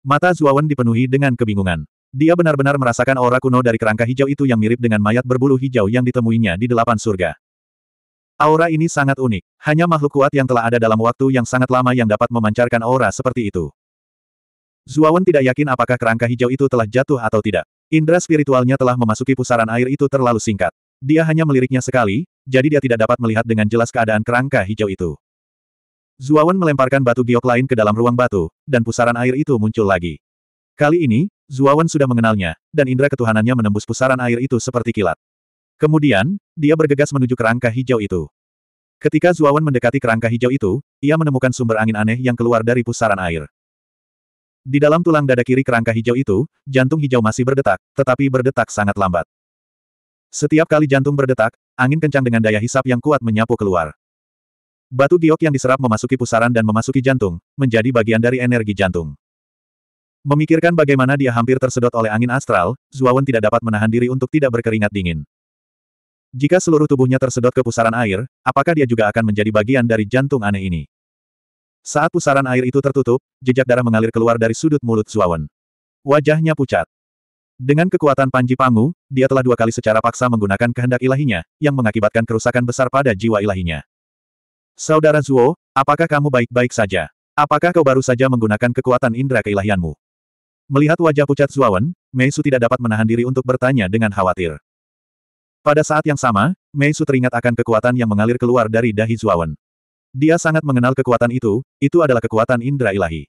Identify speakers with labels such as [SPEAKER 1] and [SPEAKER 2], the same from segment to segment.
[SPEAKER 1] Mata Zuawan dipenuhi dengan kebingungan. Dia benar-benar merasakan aura kuno dari kerangka hijau itu yang mirip dengan mayat berbulu hijau yang ditemuinya di delapan surga. Aura ini sangat unik. Hanya makhluk kuat yang telah ada dalam waktu yang sangat lama yang dapat memancarkan aura seperti itu. Zuawan tidak yakin apakah kerangka hijau itu telah jatuh atau tidak. Indra spiritualnya telah memasuki pusaran air itu terlalu singkat. Dia hanya meliriknya sekali, jadi dia tidak dapat melihat dengan jelas keadaan kerangka hijau itu. Zuawan melemparkan batu giok lain ke dalam ruang batu, dan pusaran air itu muncul lagi. Kali ini, Zuawan sudah mengenalnya, dan indera ketuhanannya menembus pusaran air itu seperti kilat. Kemudian, dia bergegas menuju kerangka hijau itu. Ketika Zuawan mendekati kerangka hijau itu, ia menemukan sumber angin aneh yang keluar dari pusaran air. Di dalam tulang dada kiri kerangka hijau itu, jantung hijau masih berdetak, tetapi berdetak sangat lambat. Setiap kali jantung berdetak, angin kencang dengan daya hisap yang kuat menyapu keluar. Batu giok yang diserap memasuki pusaran dan memasuki jantung, menjadi bagian dari energi jantung. Memikirkan bagaimana dia hampir tersedot oleh angin astral, Zuawan tidak dapat menahan diri untuk tidak berkeringat dingin. Jika seluruh tubuhnya tersedot ke pusaran air, apakah dia juga akan menjadi bagian dari jantung aneh ini? Saat pusaran air itu tertutup, jejak darah mengalir keluar dari sudut mulut Zuawan. Wajahnya pucat. Dengan kekuatan Panji Pangu, dia telah dua kali secara paksa menggunakan kehendak ilahinya, yang mengakibatkan kerusakan besar pada jiwa ilahinya. Saudara Zuo, apakah kamu baik-baik saja? Apakah kau baru saja menggunakan kekuatan indera keilahianmu? Melihat wajah pucat Zuawan, Mei Su tidak dapat menahan diri untuk bertanya dengan khawatir. Pada saat yang sama, Mei Su teringat akan kekuatan yang mengalir keluar dari dahi Zuawan. Dia sangat mengenal kekuatan itu, itu adalah kekuatan indera ilahi.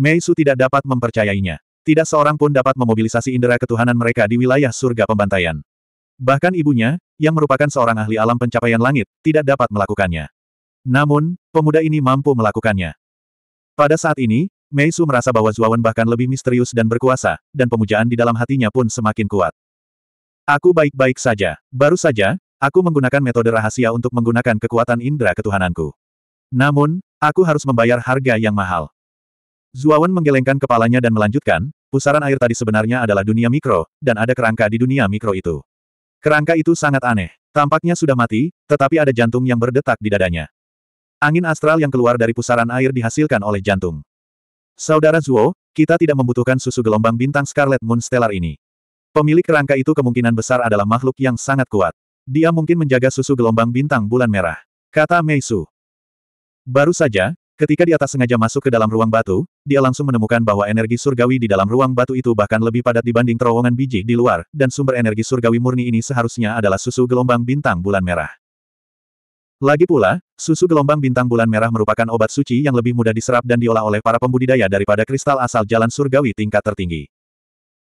[SPEAKER 1] Mei Su tidak dapat mempercayainya. Tidak seorang pun dapat memobilisasi indera ketuhanan mereka di wilayah surga pembantaian. Bahkan ibunya, yang merupakan seorang ahli alam pencapaian langit, tidak dapat melakukannya. Namun, pemuda ini mampu melakukannya. Pada saat ini, Meisu merasa bahwa Zuawan bahkan lebih misterius dan berkuasa, dan pemujaan di dalam hatinya pun semakin kuat. Aku baik-baik saja. Baru saja, aku menggunakan metode rahasia untuk menggunakan kekuatan indera ketuhananku. Namun, aku harus membayar harga yang mahal. Zuawan menggelengkan kepalanya dan melanjutkan, pusaran air tadi sebenarnya adalah dunia mikro, dan ada kerangka di dunia mikro itu. Kerangka itu sangat aneh. Tampaknya sudah mati, tetapi ada jantung yang berdetak di dadanya. Angin astral yang keluar dari pusaran air dihasilkan oleh jantung. Saudara Zuo, kita tidak membutuhkan susu gelombang bintang Scarlet Moon Stellar ini. Pemilik kerangka itu kemungkinan besar adalah makhluk yang sangat kuat. Dia mungkin menjaga susu gelombang bintang bulan merah. Kata Mei Su. Baru saja, ketika di atas sengaja masuk ke dalam ruang batu, dia langsung menemukan bahwa energi surgawi di dalam ruang batu itu bahkan lebih padat dibanding terowongan biji di luar, dan sumber energi surgawi murni ini seharusnya adalah susu gelombang bintang bulan merah. Lagi pula, susu gelombang bintang bulan merah merupakan obat suci yang lebih mudah diserap dan diolah oleh para pembudidaya daripada kristal asal jalan surgawi tingkat tertinggi.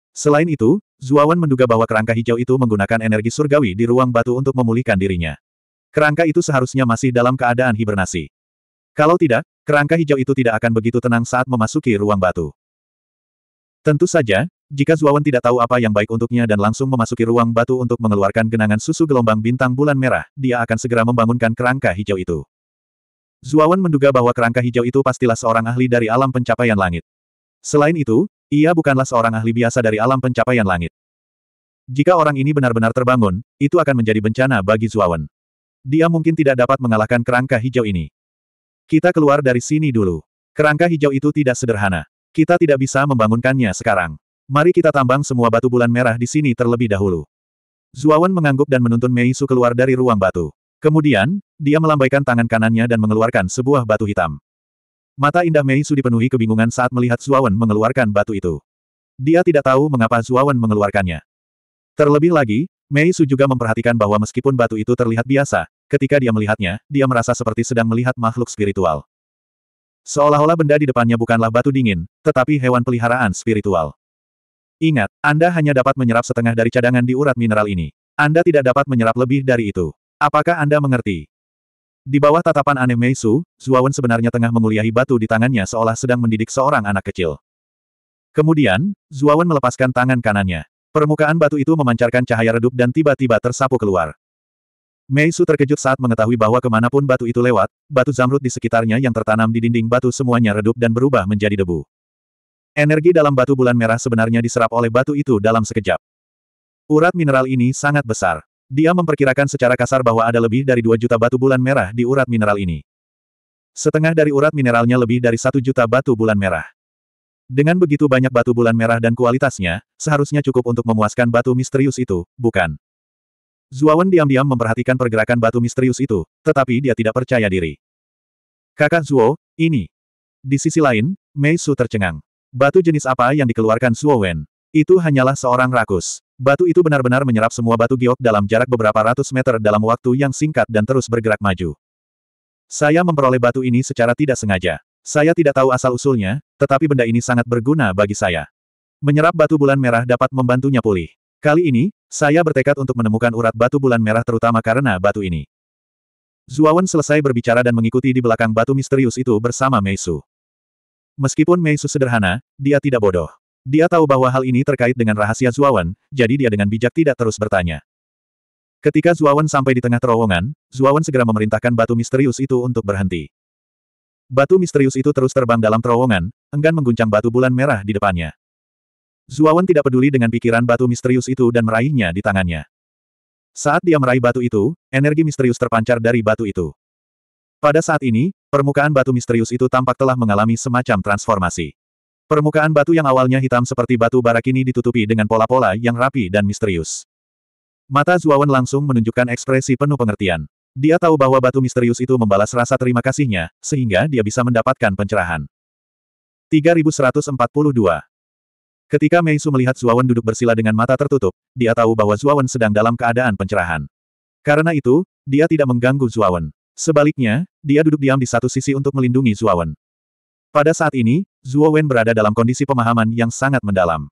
[SPEAKER 1] Selain itu, Zuawan menduga bahwa kerangka hijau itu menggunakan energi surgawi di ruang batu untuk memulihkan dirinya. Kerangka itu seharusnya masih dalam keadaan hibernasi. Kalau tidak, kerangka hijau itu tidak akan begitu tenang saat memasuki ruang batu. Tentu saja, jika Zuawan tidak tahu apa yang baik untuknya dan langsung memasuki ruang batu untuk mengeluarkan genangan susu gelombang bintang bulan merah, dia akan segera membangunkan kerangka hijau itu. Zuawan menduga bahwa kerangka hijau itu pastilah seorang ahli dari alam pencapaian langit. Selain itu, ia bukanlah seorang ahli biasa dari alam pencapaian langit. Jika orang ini benar-benar terbangun, itu akan menjadi bencana bagi Zuawan. Dia mungkin tidak dapat mengalahkan kerangka hijau ini. Kita keluar dari sini dulu. Kerangka hijau itu tidak sederhana. Kita tidak bisa membangunkannya sekarang. Mari kita tambang semua batu bulan merah di sini terlebih dahulu. Zuawan mengangguk dan menuntun Mei Su keluar dari ruang batu. Kemudian, dia melambaikan tangan kanannya dan mengeluarkan sebuah batu hitam. Mata indah Mei Su dipenuhi kebingungan saat melihat Zuawan mengeluarkan batu itu. Dia tidak tahu mengapa Zuawan mengeluarkannya. Terlebih lagi, Mei Su juga memperhatikan bahwa meskipun batu itu terlihat biasa, ketika dia melihatnya, dia merasa seperti sedang melihat makhluk spiritual. Seolah-olah benda di depannya bukanlah batu dingin, tetapi hewan peliharaan spiritual. Ingat, Anda hanya dapat menyerap setengah dari cadangan di urat mineral ini. Anda tidak dapat menyerap lebih dari itu. Apakah Anda mengerti? Di bawah tatapan aneh Meisu, Zuawan sebenarnya tengah menguliahi batu di tangannya seolah sedang mendidik seorang anak kecil. Kemudian, Zuawan melepaskan tangan kanannya. Permukaan batu itu memancarkan cahaya redup dan tiba-tiba tersapu keluar. Meisu terkejut saat mengetahui bahwa kemanapun batu itu lewat, batu zamrud di sekitarnya yang tertanam di dinding batu semuanya redup dan berubah menjadi debu. Energi dalam batu bulan merah sebenarnya diserap oleh batu itu dalam sekejap. Urat mineral ini sangat besar. Dia memperkirakan secara kasar bahwa ada lebih dari 2 juta batu bulan merah di urat mineral ini. Setengah dari urat mineralnya lebih dari 1 juta batu bulan merah. Dengan begitu banyak batu bulan merah dan kualitasnya, seharusnya cukup untuk memuaskan batu misterius itu, bukan? Zuawan diam-diam memperhatikan pergerakan batu misterius itu, tetapi dia tidak percaya diri. Kakak Zuo, ini. Di sisi lain, Mei Su tercengang. Batu jenis apa yang dikeluarkan Suo Wen? Itu hanyalah seorang rakus. Batu itu benar-benar menyerap semua batu giok dalam jarak beberapa ratus meter dalam waktu yang singkat dan terus bergerak maju. Saya memperoleh batu ini secara tidak sengaja. Saya tidak tahu asal-usulnya, tetapi benda ini sangat berguna bagi saya. Menyerap batu bulan merah dapat membantunya pulih. Kali ini, saya bertekad untuk menemukan urat batu bulan merah terutama karena batu ini. Zuawan selesai berbicara dan mengikuti di belakang batu misterius itu bersama Meisu. Meskipun Mei sederhana, dia tidak bodoh. Dia tahu bahwa hal ini terkait dengan rahasia Zuawan, jadi dia dengan bijak tidak terus bertanya. Ketika Zuawan sampai di tengah terowongan, Zuawan segera memerintahkan batu misterius itu untuk berhenti. Batu misterius itu terus terbang dalam terowongan, enggan mengguncang batu bulan merah di depannya. Zuawan tidak peduli dengan pikiran batu misterius itu dan meraihnya di tangannya. Saat dia meraih batu itu, energi misterius terpancar dari batu itu. Pada saat ini, Permukaan batu misterius itu tampak telah mengalami semacam transformasi. Permukaan batu yang awalnya hitam seperti batu bara kini ditutupi dengan pola-pola yang rapi dan misterius. Mata Zuawan langsung menunjukkan ekspresi penuh pengertian. Dia tahu bahwa batu misterius itu membalas rasa terima kasihnya, sehingga dia bisa mendapatkan pencerahan. 3142 Ketika Meisu melihat Zuawan duduk bersila dengan mata tertutup, dia tahu bahwa Zuawan sedang dalam keadaan pencerahan. Karena itu, dia tidak mengganggu Zuawan. Sebaliknya, dia duduk diam di satu sisi untuk melindungi Wen. Pada saat ini, Wen berada dalam kondisi pemahaman yang sangat mendalam.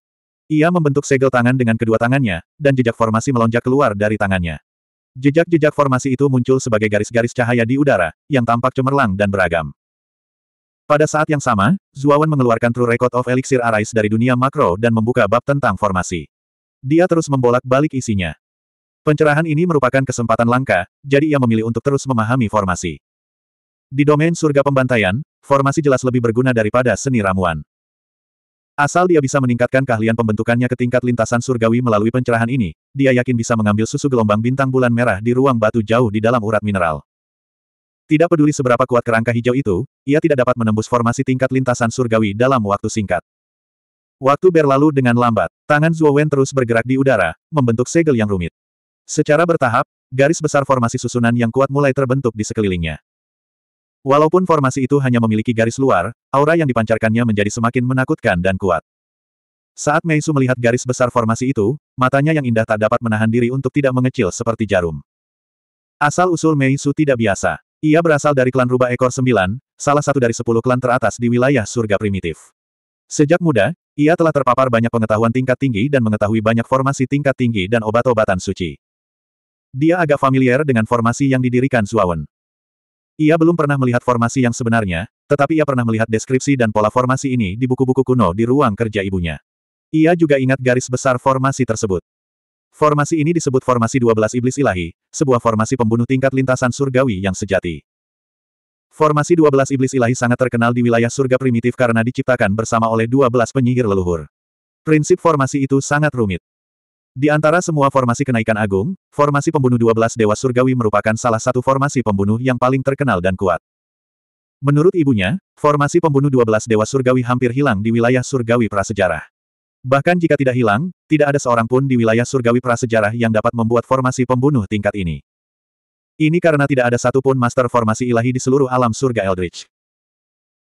[SPEAKER 1] Ia membentuk segel tangan dengan kedua tangannya, dan jejak formasi melonjak keluar dari tangannya. Jejak-jejak formasi itu muncul sebagai garis-garis cahaya di udara, yang tampak cemerlang dan beragam. Pada saat yang sama, Zuawan mengeluarkan True Record of Elixir Arise dari dunia makro dan membuka bab tentang formasi. Dia terus membolak-balik isinya. Pencerahan ini merupakan kesempatan langka, jadi ia memilih untuk terus memahami formasi. Di domain surga pembantaian, formasi jelas lebih berguna daripada seni ramuan. Asal dia bisa meningkatkan keahlian pembentukannya ke tingkat lintasan surgawi melalui pencerahan ini, dia yakin bisa mengambil susu gelombang bintang bulan merah di ruang batu jauh di dalam urat mineral. Tidak peduli seberapa kuat kerangka hijau itu, ia tidak dapat menembus formasi tingkat lintasan surgawi dalam waktu singkat. Waktu berlalu dengan lambat, tangan Zhuo Wen terus bergerak di udara, membentuk segel yang rumit. Secara bertahap, garis besar formasi susunan yang kuat mulai terbentuk di sekelilingnya. Walaupun formasi itu hanya memiliki garis luar, aura yang dipancarkannya menjadi semakin menakutkan dan kuat. Saat Meisu melihat garis besar formasi itu, matanya yang indah tak dapat menahan diri untuk tidak mengecil seperti jarum. Asal-usul Meisu tidak biasa. Ia berasal dari klan Rubah Ekor Sembilan, salah satu dari sepuluh klan teratas di wilayah surga primitif. Sejak muda, ia telah terpapar banyak pengetahuan tingkat tinggi dan mengetahui banyak formasi tingkat tinggi dan obat-obatan suci. Dia agak familiar dengan formasi yang didirikan Suawen. Ia belum pernah melihat formasi yang sebenarnya, tetapi ia pernah melihat deskripsi dan pola formasi ini di buku-buku kuno di ruang kerja ibunya. Ia juga ingat garis besar formasi tersebut. Formasi ini disebut formasi 12 iblis ilahi, sebuah formasi pembunuh tingkat lintasan surgawi yang sejati. Formasi 12 iblis ilahi sangat terkenal di wilayah surga primitif karena diciptakan bersama oleh 12 penyihir leluhur. Prinsip formasi itu sangat rumit. Di antara semua formasi kenaikan agung, formasi pembunuh 12 Dewa Surgawi merupakan salah satu formasi pembunuh yang paling terkenal dan kuat. Menurut ibunya, formasi pembunuh 12 Dewa Surgawi hampir hilang di wilayah Surgawi Prasejarah. Bahkan jika tidak hilang, tidak ada seorang pun di wilayah Surgawi Prasejarah yang dapat membuat formasi pembunuh tingkat ini. Ini karena tidak ada satupun master formasi ilahi di seluruh alam surga Eldritch.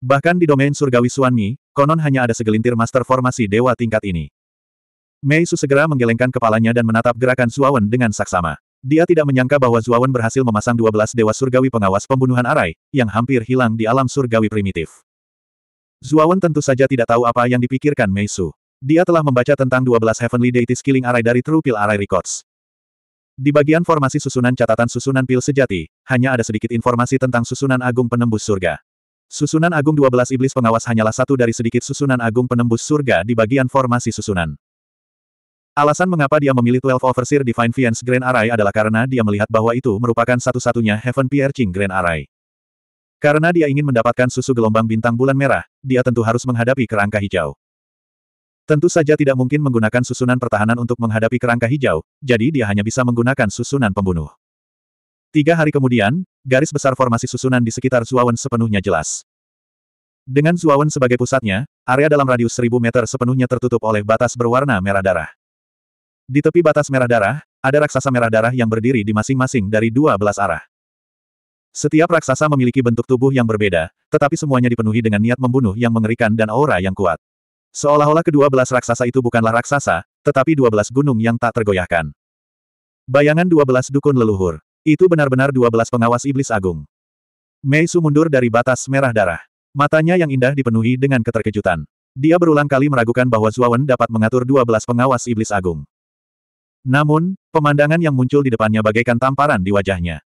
[SPEAKER 1] Bahkan di domain surgawi Suanmi, konon hanya ada segelintir master formasi dewa tingkat ini. Mei Su segera menggelengkan kepalanya dan menatap gerakan Zuawan dengan saksama. Dia tidak menyangka bahwa Zuawan berhasil memasang 12 dewa surgawi pengawas pembunuhan Arai, yang hampir hilang di alam surgawi primitif. Zuawan tentu saja tidak tahu apa yang dipikirkan Mei Su. Dia telah membaca tentang 12 Heavenly Deities Killing Arai dari True Pill Arai Records. Di bagian formasi susunan catatan susunan pil sejati, hanya ada sedikit informasi tentang susunan agung penembus surga. Susunan agung 12 iblis pengawas hanyalah satu dari sedikit susunan agung penembus surga di bagian formasi susunan. Alasan mengapa dia memilih 12 Overseer Divine Fiends Grand Array adalah karena dia melihat bahwa itu merupakan satu-satunya Heaven Piercing Grand Array. Karena dia ingin mendapatkan susu gelombang bintang bulan merah, dia tentu harus menghadapi kerangka hijau. Tentu saja tidak mungkin menggunakan susunan pertahanan untuk menghadapi kerangka hijau, jadi dia hanya bisa menggunakan susunan pembunuh. Tiga hari kemudian, garis besar formasi susunan di sekitar Zuawan sepenuhnya jelas. Dengan Zuawan sebagai pusatnya, area dalam radius 1000 meter sepenuhnya tertutup oleh batas berwarna merah darah. Di tepi batas merah darah, ada raksasa merah darah yang berdiri di masing-masing dari dua belas arah. Setiap raksasa memiliki bentuk tubuh yang berbeda, tetapi semuanya dipenuhi dengan niat membunuh yang mengerikan dan aura yang kuat. Seolah-olah kedua belas raksasa itu bukanlah raksasa, tetapi dua belas gunung yang tak tergoyahkan. Bayangan dua belas dukun leluhur. Itu benar-benar dua belas pengawas iblis agung. Mei Su mundur dari batas merah darah. Matanya yang indah dipenuhi dengan keterkejutan. Dia berulang kali meragukan bahwa Zuawan dapat mengatur dua belas pengawas iblis agung. Namun, pemandangan yang muncul di depannya bagaikan tamparan di wajahnya.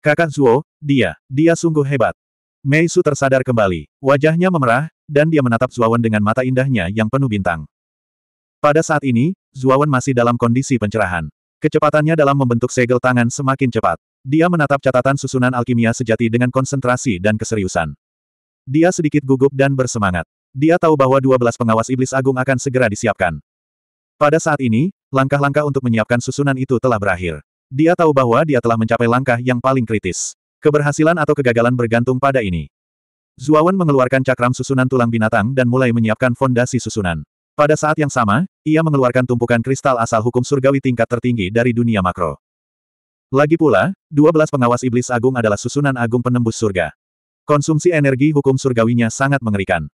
[SPEAKER 1] Kakak Zuo, dia, dia sungguh hebat. Mei Su tersadar kembali, wajahnya memerah, dan dia menatap Zuawan dengan mata indahnya yang penuh bintang. Pada saat ini, Zuawan masih dalam kondisi pencerahan. Kecepatannya dalam membentuk segel tangan semakin cepat. Dia menatap catatan susunan alkimia sejati dengan konsentrasi dan keseriusan. Dia sedikit gugup dan bersemangat. Dia tahu bahwa 12 pengawas iblis agung akan segera disiapkan. Pada saat ini, langkah-langkah untuk menyiapkan susunan itu telah berakhir. Dia tahu bahwa dia telah mencapai langkah yang paling kritis. Keberhasilan atau kegagalan bergantung pada ini. Zuawan mengeluarkan cakram susunan tulang binatang dan mulai menyiapkan fondasi susunan. Pada saat yang sama, ia mengeluarkan tumpukan kristal asal hukum surgawi tingkat tertinggi dari dunia makro. Lagi pula, 12 pengawas iblis agung adalah susunan agung penembus surga. Konsumsi energi hukum surgawinya sangat mengerikan.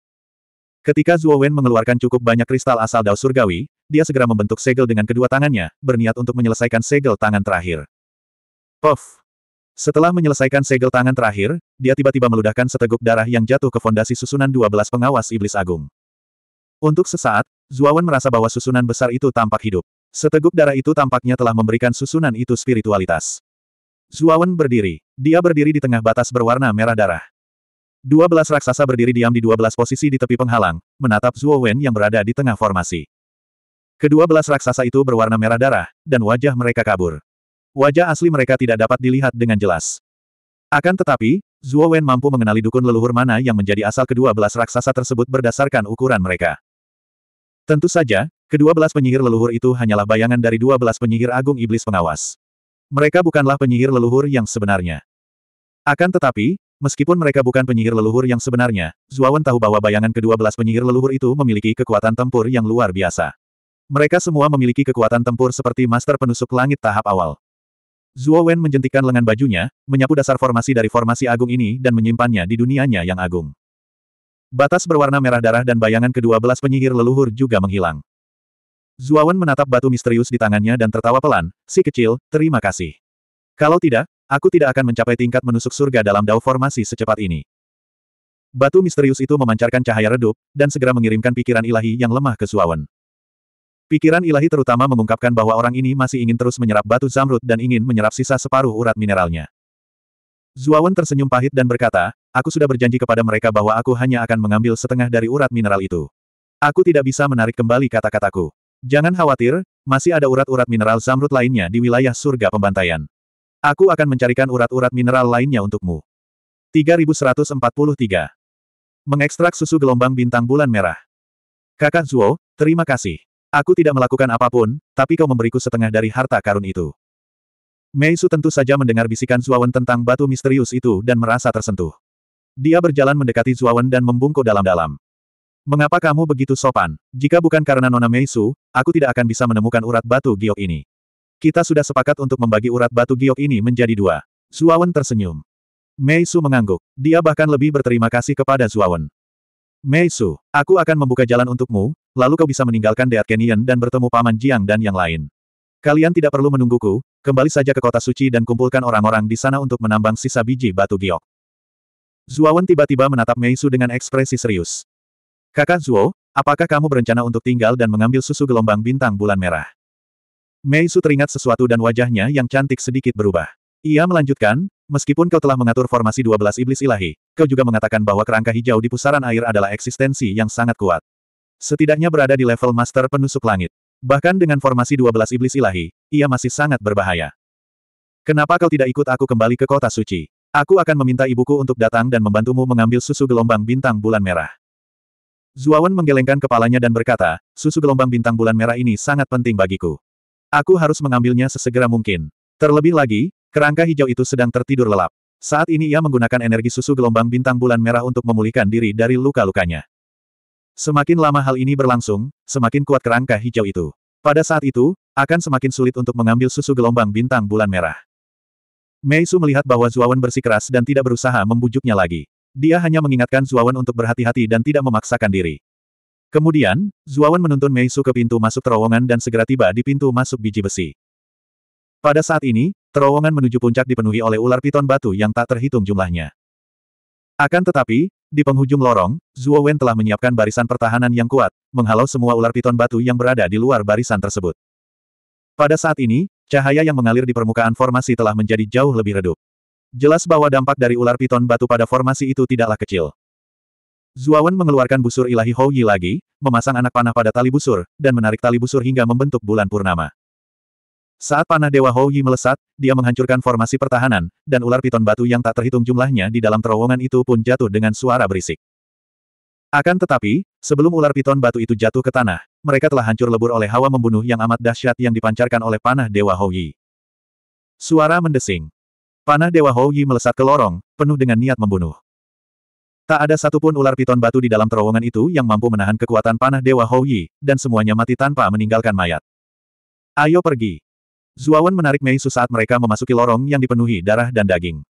[SPEAKER 1] Ketika Zuowen mengeluarkan cukup banyak kristal asal dao surgawi, dia segera membentuk segel dengan kedua tangannya, berniat untuk menyelesaikan segel tangan terakhir. Puff! Setelah menyelesaikan segel tangan terakhir, dia tiba-tiba meludahkan seteguk darah yang jatuh ke fondasi susunan 12 pengawas iblis agung. Untuk sesaat, Zuawan merasa bahwa susunan besar itu tampak hidup. Seteguk darah itu tampaknya telah memberikan susunan itu spiritualitas. Zuawan berdiri. Dia berdiri di tengah batas berwarna merah darah. Dua raksasa berdiri diam di dua belas posisi di tepi penghalang, menatap Zuowen yang berada di tengah formasi. Kedua belas raksasa itu berwarna merah darah, dan wajah mereka kabur. Wajah asli mereka tidak dapat dilihat dengan jelas. Akan tetapi, Zuo Wen mampu mengenali dukun leluhur mana yang menjadi asal kedua belas raksasa tersebut berdasarkan ukuran mereka. Tentu saja, kedua belas penyihir leluhur itu hanyalah bayangan dari dua belas penyihir agung iblis pengawas. Mereka bukanlah penyihir leluhur yang sebenarnya. Akan tetapi, Meskipun mereka bukan penyihir leluhur yang sebenarnya, Wen tahu bahwa bayangan kedua belas penyihir leluhur itu memiliki kekuatan tempur yang luar biasa. Mereka semua memiliki kekuatan tempur seperti master penusuk langit tahap awal. Zuo Wen menjentikan lengan bajunya, menyapu dasar formasi dari formasi agung ini dan menyimpannya di dunianya yang agung. Batas berwarna merah darah dan bayangan kedua belas penyihir leluhur juga menghilang. Zuawan menatap batu misterius di tangannya dan tertawa pelan, si kecil, terima kasih. Kalau tidak, aku tidak akan mencapai tingkat menusuk surga dalam dao formasi secepat ini. Batu misterius itu memancarkan cahaya redup, dan segera mengirimkan pikiran ilahi yang lemah ke Wen. Pikiran ilahi terutama mengungkapkan bahwa orang ini masih ingin terus menyerap batu zamrud dan ingin menyerap sisa separuh urat mineralnya. Zuawan tersenyum pahit dan berkata, aku sudah berjanji kepada mereka bahwa aku hanya akan mengambil setengah dari urat mineral itu. Aku tidak bisa menarik kembali kata-kataku. Jangan khawatir, masih ada urat-urat mineral zamrud lainnya di wilayah surga pembantaian. Aku akan mencarikan urat-urat mineral lainnya untukmu. 3143. Mengekstrak susu gelombang bintang bulan merah. Kakak Zuo, terima kasih. Aku tidak melakukan apapun, tapi kau memberiku setengah dari harta karun itu. Meisu tentu saja mendengar bisikan Zuawan tentang batu misterius itu dan merasa tersentuh. Dia berjalan mendekati Zuawan dan membungkuk dalam-dalam. Mengapa kamu begitu sopan? Jika bukan karena Nona Meisu, aku tidak akan bisa menemukan urat batu giok ini. Kita sudah sepakat untuk membagi urat batu giok ini menjadi dua. Zuawan tersenyum. Meisu mengangguk. Dia bahkan lebih berterima kasih kepada Zuawan. Mei Su, aku akan membuka jalan untukmu, lalu kau bisa meninggalkan Deat Kenian dan bertemu Paman Jiang dan yang lain. Kalian tidak perlu menungguku, kembali saja ke kota suci dan kumpulkan orang-orang di sana untuk menambang sisa biji batu giok. Zuawan tiba-tiba menatap Meisu dengan ekspresi serius. Kakak Zuo, apakah kamu berencana untuk tinggal dan mengambil susu gelombang bintang bulan merah? Meisu teringat sesuatu dan wajahnya yang cantik sedikit berubah. Ia melanjutkan, meskipun kau telah mengatur formasi 12 iblis ilahi, kau juga mengatakan bahwa kerangka hijau di pusaran air adalah eksistensi yang sangat kuat. Setidaknya berada di level Master Penusuk Langit. Bahkan dengan formasi 12 iblis ilahi, ia masih sangat berbahaya. Kenapa kau tidak ikut aku kembali ke kota suci? Aku akan meminta ibuku untuk datang dan membantumu mengambil susu gelombang bintang bulan merah. Zuawan menggelengkan kepalanya dan berkata, susu gelombang bintang bulan merah ini sangat penting bagiku. Aku harus mengambilnya sesegera mungkin. Terlebih lagi, kerangka hijau itu sedang tertidur lelap. Saat ini ia menggunakan energi susu gelombang bintang bulan merah untuk memulihkan diri dari luka-lukanya. Semakin lama hal ini berlangsung, semakin kuat kerangka hijau itu. Pada saat itu, akan semakin sulit untuk mengambil susu gelombang bintang bulan merah. Mei Su melihat bahwa Zuawan bersikeras dan tidak berusaha membujuknya lagi. Dia hanya mengingatkan Zuawan untuk berhati-hati dan tidak memaksakan diri. Kemudian, Zuawan menuntun Mei Su ke pintu masuk terowongan dan segera tiba di pintu masuk biji besi. Pada saat ini, terowongan menuju puncak dipenuhi oleh ular piton batu yang tak terhitung jumlahnya. Akan tetapi, di penghujung lorong, Zuo Wen telah menyiapkan barisan pertahanan yang kuat, menghalau semua ular piton batu yang berada di luar barisan tersebut. Pada saat ini, cahaya yang mengalir di permukaan formasi telah menjadi jauh lebih redup. Jelas bahwa dampak dari ular piton batu pada formasi itu tidaklah kecil. Wen mengeluarkan busur ilahi Hou Yi lagi, memasang anak panah pada tali busur, dan menarik tali busur hingga membentuk bulan purnama. Saat panah Dewa Hou Yi melesat, dia menghancurkan formasi pertahanan, dan ular piton batu yang tak terhitung jumlahnya di dalam terowongan itu pun jatuh dengan suara berisik. Akan tetapi, sebelum ular piton batu itu jatuh ke tanah, mereka telah hancur lebur oleh hawa membunuh yang amat dahsyat yang dipancarkan oleh panah Dewa Hou Yi. Suara mendesing. Panah Dewa Hou Yi melesat ke lorong, penuh dengan niat membunuh. Tak ada satupun ular piton batu di dalam terowongan itu yang mampu menahan kekuatan panah Dewa Hou Yi, dan semuanya mati tanpa meninggalkan mayat. Ayo pergi. Zuawan menarik Mei Su saat mereka memasuki lorong yang dipenuhi darah dan daging.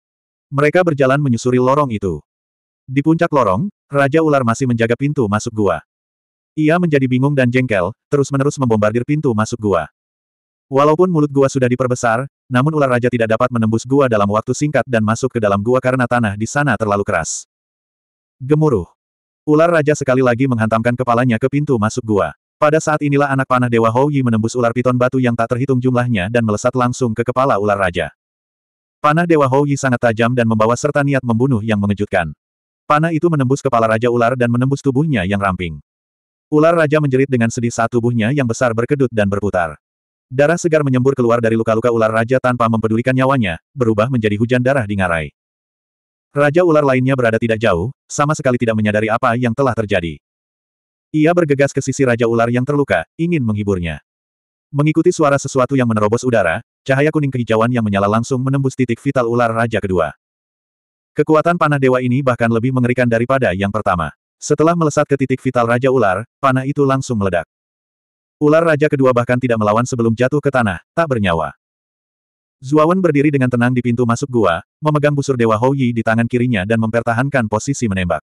[SPEAKER 1] Mereka berjalan menyusuri lorong itu. Di puncak lorong, Raja Ular masih menjaga pintu masuk gua. Ia menjadi bingung dan jengkel, terus-menerus membombardir pintu masuk gua. Walaupun mulut gua sudah diperbesar, namun ular raja tidak dapat menembus gua dalam waktu singkat dan masuk ke dalam gua karena tanah di sana terlalu keras. Gemuruh. Ular raja sekali lagi menghantamkan kepalanya ke pintu masuk gua. Pada saat inilah anak panah Dewa Hou Yi menembus ular piton batu yang tak terhitung jumlahnya dan melesat langsung ke kepala ular raja. Panah Dewa Hou Yi sangat tajam dan membawa serta niat membunuh yang mengejutkan. Panah itu menembus kepala Raja Ular dan menembus tubuhnya yang ramping. Ular Raja menjerit dengan sedih saat tubuhnya yang besar berkedut dan berputar. Darah segar menyembur keluar dari luka-luka ular raja tanpa mempedulikan nyawanya, berubah menjadi hujan darah di ngarai. Raja ular lainnya berada tidak jauh, sama sekali tidak menyadari apa yang telah terjadi. Ia bergegas ke sisi Raja Ular yang terluka, ingin menghiburnya. Mengikuti suara sesuatu yang menerobos udara, cahaya kuning kehijauan yang menyala langsung menembus titik vital ular Raja kedua. Kekuatan panah dewa ini bahkan lebih mengerikan daripada yang pertama. Setelah melesat ke titik vital Raja Ular, panah itu langsung meledak. Ular Raja kedua bahkan tidak melawan sebelum jatuh ke tanah, tak bernyawa. Zuawan berdiri dengan tenang di pintu masuk gua, memegang busur Dewa Yi di tangan kirinya dan mempertahankan posisi menembak.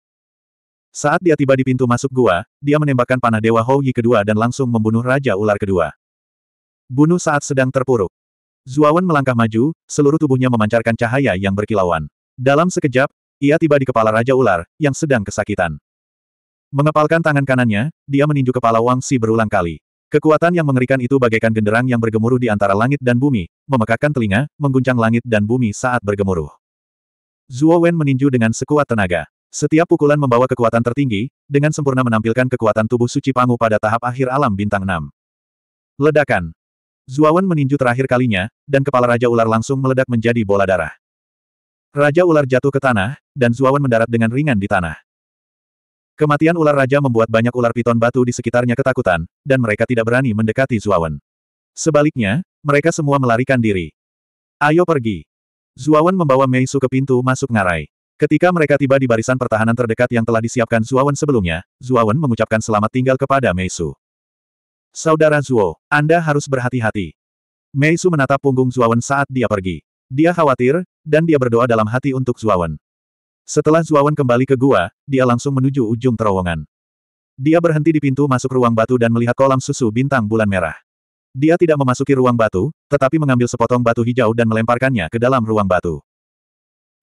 [SPEAKER 1] Saat dia tiba di pintu masuk gua, dia menembakkan panah Dewa Hou Yi kedua dan langsung membunuh Raja Ular kedua. Bunuh saat sedang terpuruk. Zuawan melangkah maju, seluruh tubuhnya memancarkan cahaya yang berkilauan. Dalam sekejap, ia tiba di kepala Raja Ular, yang sedang kesakitan. Mengepalkan tangan kanannya, dia meninju kepala Wang Si berulang kali. Kekuatan yang mengerikan itu bagaikan genderang yang bergemuruh di antara langit dan bumi, memekakkan telinga, mengguncang langit dan bumi saat bergemuruh. Zuo Wen meninju dengan sekuat tenaga. Setiap pukulan membawa kekuatan tertinggi, dengan sempurna menampilkan kekuatan tubuh suci Pangu pada tahap akhir alam bintang 6. Ledakan. Zuawan meninju terakhir kalinya, dan kepala Raja Ular langsung meledak menjadi bola darah. Raja Ular jatuh ke tanah, dan Zuawan mendarat dengan ringan di tanah. Kematian ular raja membuat banyak ular piton batu di sekitarnya ketakutan, dan mereka tidak berani mendekati Zuawan. Sebaliknya, mereka semua melarikan diri. Ayo pergi. Zuawan membawa Meisu ke pintu masuk ngarai. Ketika mereka tiba di barisan pertahanan terdekat yang telah disiapkan Zuawan sebelumnya, Zuawan mengucapkan selamat tinggal kepada Meisu. Saudara Zuo, Anda harus berhati-hati. Meisu menatap punggung Zuawan saat dia pergi. Dia khawatir, dan dia berdoa dalam hati untuk Zuawan. Setelah Zuawan kembali ke gua, dia langsung menuju ujung terowongan. Dia berhenti di pintu masuk ruang batu dan melihat kolam susu bintang bulan merah. Dia tidak memasuki ruang batu, tetapi mengambil sepotong batu hijau dan melemparkannya ke dalam ruang batu.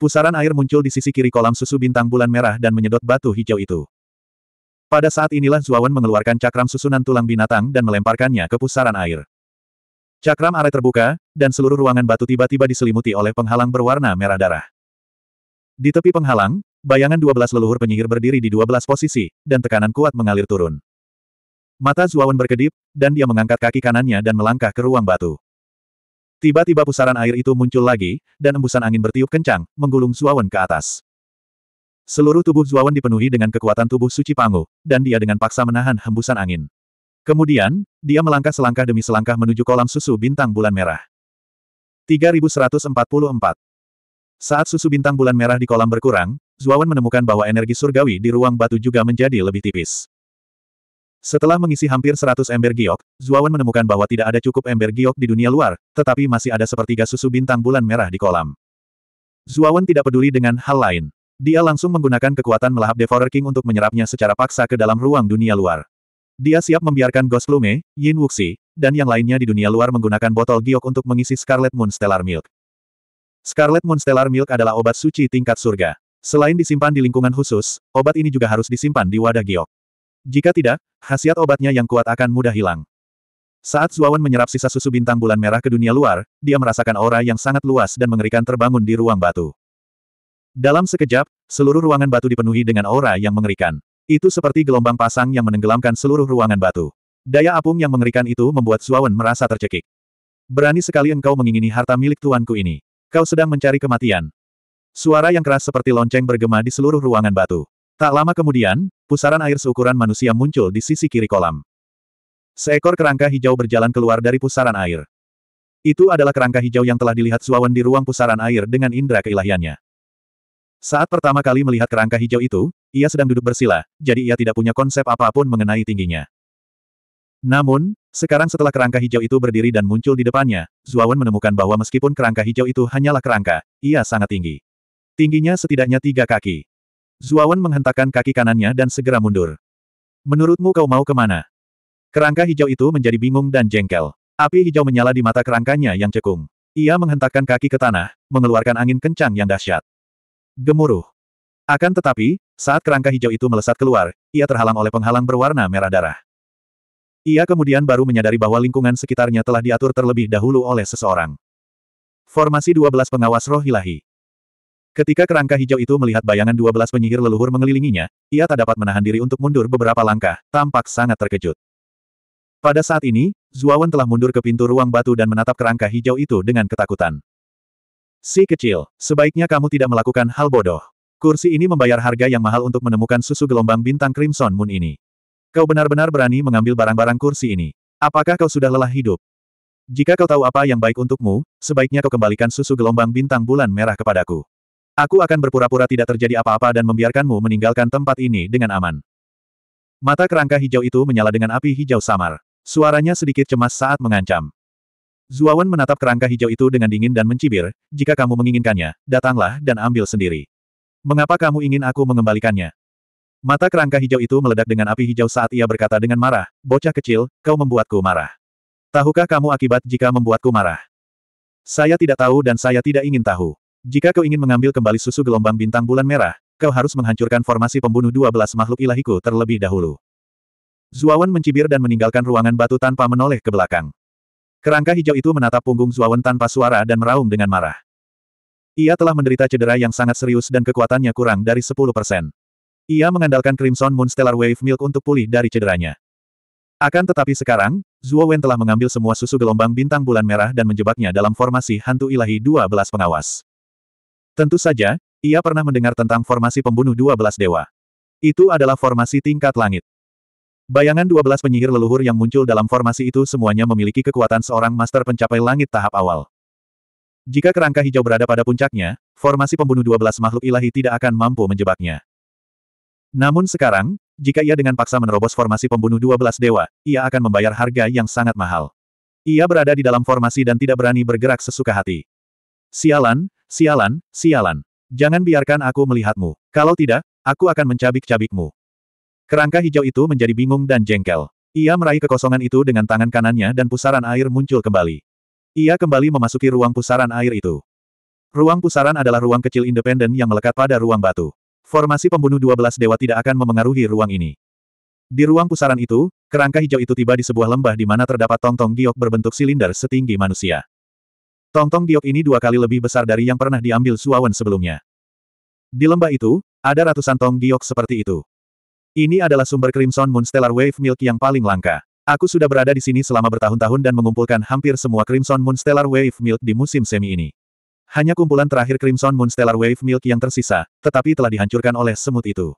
[SPEAKER 1] Pusaran air muncul di sisi kiri kolam susu bintang bulan merah dan menyedot batu hijau itu. Pada saat inilah Zuawan mengeluarkan cakram susunan tulang binatang dan melemparkannya ke pusaran air. Cakram are terbuka, dan seluruh ruangan batu tiba-tiba diselimuti oleh penghalang berwarna merah darah. Di tepi penghalang, bayangan 12 leluhur penyihir berdiri di 12 posisi, dan tekanan kuat mengalir turun. Mata Zuawan berkedip, dan dia mengangkat kaki kanannya dan melangkah ke ruang batu. Tiba-tiba pusaran air itu muncul lagi, dan embusan angin bertiup kencang, menggulung Zuawan ke atas. Seluruh tubuh Zuawan dipenuhi dengan kekuatan tubuh suci Pangu, dan dia dengan paksa menahan hembusan angin. Kemudian, dia melangkah selangkah demi selangkah menuju kolam susu bintang bulan merah. 3144 Saat susu bintang bulan merah di kolam berkurang, Zuawan menemukan bahwa energi surgawi di ruang batu juga menjadi lebih tipis. Setelah mengisi hampir 100 ember giok, Zuawan menemukan bahwa tidak ada cukup ember giok di dunia luar, tetapi masih ada sepertiga susu bintang bulan merah di kolam. Zuawan tidak peduli dengan hal lain. Dia langsung menggunakan kekuatan melahap Devourer King untuk menyerapnya secara paksa ke dalam ruang dunia luar. Dia siap membiarkan Ghost Plume, Yin Wuxi, dan yang lainnya di dunia luar menggunakan botol giok untuk mengisi Scarlet Moon Stellar Milk. Scarlet Moon Stellar Milk adalah obat suci tingkat surga. Selain disimpan di lingkungan khusus, obat ini juga harus disimpan di wadah giok. Jika tidak, khasiat obatnya yang kuat akan mudah hilang. Saat Zuawan menyerap sisa susu bintang bulan merah ke dunia luar, dia merasakan aura yang sangat luas dan mengerikan terbangun di ruang batu. Dalam sekejap, seluruh ruangan batu dipenuhi dengan aura yang mengerikan. Itu seperti gelombang pasang yang menenggelamkan seluruh ruangan batu. Daya apung yang mengerikan itu membuat Zuawan merasa tercekik. Berani sekali engkau mengingini harta milik tuanku ini. Kau sedang mencari kematian. Suara yang keras seperti lonceng bergema di seluruh ruangan batu. Tak lama kemudian, pusaran air seukuran manusia muncul di sisi kiri kolam. Seekor kerangka hijau berjalan keluar dari pusaran air. Itu adalah kerangka hijau yang telah dilihat Suawan di ruang pusaran air dengan indera keilahiannya. Saat pertama kali melihat kerangka hijau itu, ia sedang duduk bersila, jadi ia tidak punya konsep apapun mengenai tingginya. Namun, sekarang setelah kerangka hijau itu berdiri dan muncul di depannya, Zuawan menemukan bahwa meskipun kerangka hijau itu hanyalah kerangka, ia sangat tinggi. Tingginya setidaknya tiga kaki. Zuawan menghentakkan kaki kanannya dan segera mundur. Menurutmu kau mau kemana? Kerangka hijau itu menjadi bingung dan jengkel. Api hijau menyala di mata kerangkanya yang cekung. Ia menghentakkan kaki ke tanah, mengeluarkan angin kencang yang dahsyat. Gemuruh. Akan tetapi, saat kerangka hijau itu melesat keluar, ia terhalang oleh penghalang berwarna merah darah. Ia kemudian baru menyadari bahwa lingkungan sekitarnya telah diatur terlebih dahulu oleh seseorang. Formasi 12 Pengawas Roh Ilahi Ketika kerangka hijau itu melihat bayangan 12 penyihir leluhur mengelilinginya, ia tak dapat menahan diri untuk mundur beberapa langkah, tampak sangat terkejut. Pada saat ini, Zuawan telah mundur ke pintu ruang batu dan menatap kerangka hijau itu dengan ketakutan. Si kecil, sebaiknya kamu tidak melakukan hal bodoh. Kursi ini membayar harga yang mahal untuk menemukan susu gelombang bintang Crimson Moon ini. Kau benar-benar berani mengambil barang-barang kursi ini. Apakah kau sudah lelah hidup? Jika kau tahu apa yang baik untukmu, sebaiknya kau kembalikan susu gelombang bintang bulan merah kepadaku. Aku akan berpura-pura tidak terjadi apa-apa dan membiarkanmu meninggalkan tempat ini dengan aman. Mata kerangka hijau itu menyala dengan api hijau samar. Suaranya sedikit cemas saat mengancam. Zuawan menatap kerangka hijau itu dengan dingin dan mencibir, jika kamu menginginkannya, datanglah dan ambil sendiri. Mengapa kamu ingin aku mengembalikannya? Mata kerangka hijau itu meledak dengan api hijau saat ia berkata dengan marah, bocah kecil, kau membuatku marah. Tahukah kamu akibat jika membuatku marah? Saya tidak tahu dan saya tidak ingin tahu. Jika kau ingin mengambil kembali susu gelombang bintang bulan merah, kau harus menghancurkan formasi pembunuh 12 makhluk ilahiku terlebih dahulu. Zuawan mencibir dan meninggalkan ruangan batu tanpa menoleh ke belakang. Kerangka hijau itu menatap punggung Zuawan tanpa suara dan meraung dengan marah. Ia telah menderita cedera yang sangat serius dan kekuatannya kurang dari 10%. Ia mengandalkan Crimson Moon Stellar Wave Milk untuk pulih dari cederanya. Akan tetapi sekarang, Zuawan telah mengambil semua susu gelombang bintang bulan merah dan menjebaknya dalam formasi hantu ilahi 12 pengawas. Tentu saja, ia pernah mendengar tentang formasi pembunuh 12 dewa. Itu adalah formasi tingkat langit. Bayangan 12 penyihir leluhur yang muncul dalam formasi itu semuanya memiliki kekuatan seorang master pencapai langit tahap awal. Jika kerangka hijau berada pada puncaknya, formasi pembunuh 12 makhluk ilahi tidak akan mampu menjebaknya. Namun sekarang, jika ia dengan paksa menerobos formasi pembunuh 12 dewa, ia akan membayar harga yang sangat mahal. Ia berada di dalam formasi dan tidak berani bergerak sesuka hati. Sialan, Sialan, sialan. Jangan biarkan aku melihatmu. Kalau tidak, aku akan mencabik-cabikmu. Kerangka hijau itu menjadi bingung dan jengkel. Ia meraih kekosongan itu dengan tangan kanannya dan pusaran air muncul kembali. Ia kembali memasuki ruang pusaran air itu. Ruang pusaran adalah ruang kecil independen yang melekat pada ruang batu. Formasi pembunuh 12 dewa tidak akan memengaruhi ruang ini. Di ruang pusaran itu, kerangka hijau itu tiba di sebuah lembah di mana terdapat tong-tong giok berbentuk silinder setinggi manusia. Tongtong giok ini dua kali lebih besar dari yang pernah diambil Suawan sebelumnya. Di lembah itu, ada ratusan tong giok seperti itu. Ini adalah sumber Crimson Moon Stellar Wave Milk yang paling langka. Aku sudah berada di sini selama bertahun-tahun dan mengumpulkan hampir semua Crimson Moon Stellar Wave Milk di musim semi ini. Hanya kumpulan terakhir Crimson Moon Stellar Wave Milk yang tersisa, tetapi telah dihancurkan oleh semut itu.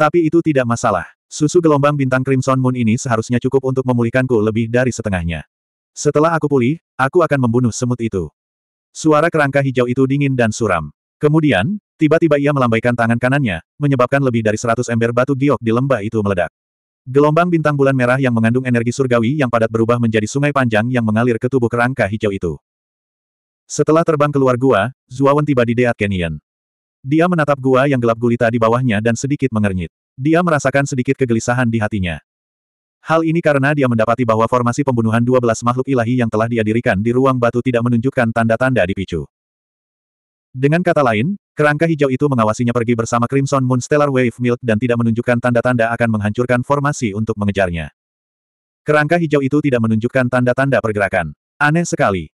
[SPEAKER 1] Tapi itu tidak masalah. Susu gelombang bintang Crimson Moon ini seharusnya cukup untuk memulihkanku lebih dari setengahnya. Setelah aku pulih, aku akan membunuh semut itu. Suara kerangka hijau itu dingin dan suram. Kemudian, tiba-tiba ia melambaikan tangan kanannya, menyebabkan lebih dari seratus ember batu giok di lembah itu meledak. Gelombang bintang bulan merah yang mengandung energi surgawi yang padat berubah menjadi sungai panjang yang mengalir ke tubuh kerangka hijau itu. Setelah terbang keluar gua, Zuawan tiba di Deat Canyon. Dia menatap gua yang gelap gulita di bawahnya dan sedikit mengernyit. Dia merasakan sedikit kegelisahan di hatinya. Hal ini karena dia mendapati bahwa formasi pembunuhan 12 makhluk ilahi yang telah dia dirikan di ruang batu tidak menunjukkan tanda-tanda dipicu. Dengan kata lain, kerangka hijau itu mengawasinya pergi bersama Crimson Moon Stellar Wave Milk dan tidak menunjukkan tanda-tanda akan menghancurkan formasi untuk mengejarnya. Kerangka hijau itu tidak menunjukkan tanda-tanda pergerakan. Aneh sekali.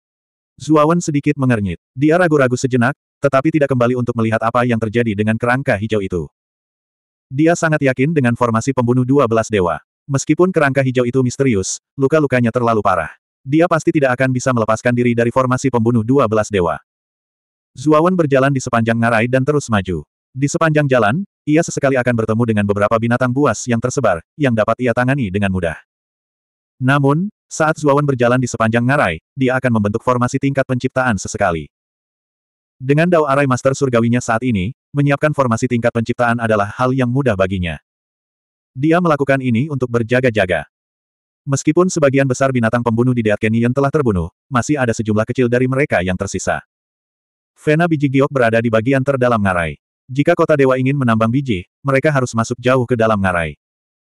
[SPEAKER 1] Zuawan sedikit mengernyit. Dia ragu-ragu sejenak, tetapi tidak kembali untuk melihat apa yang terjadi dengan kerangka hijau itu. Dia sangat yakin dengan formasi pembunuh 12 dewa. Meskipun kerangka hijau itu misterius, luka-lukanya terlalu parah. Dia pasti tidak akan bisa melepaskan diri dari formasi pembunuh 12 dewa. Zuawan berjalan di sepanjang ngarai dan terus maju. Di sepanjang jalan, ia sesekali akan bertemu dengan beberapa binatang buas yang tersebar, yang dapat ia tangani dengan mudah. Namun, saat Zuawan berjalan di sepanjang ngarai, dia akan membentuk formasi tingkat penciptaan sesekali. Dengan Dao Arai Master Surgawinya saat ini, menyiapkan formasi tingkat penciptaan adalah hal yang mudah baginya. Dia melakukan ini untuk berjaga-jaga. Meskipun sebagian besar binatang pembunuh di Deat Canyon telah terbunuh, masih ada sejumlah kecil dari mereka yang tersisa. Vena biji giok berada di bagian terdalam ngarai. Jika kota dewa ingin menambang biji, mereka harus masuk jauh ke dalam ngarai.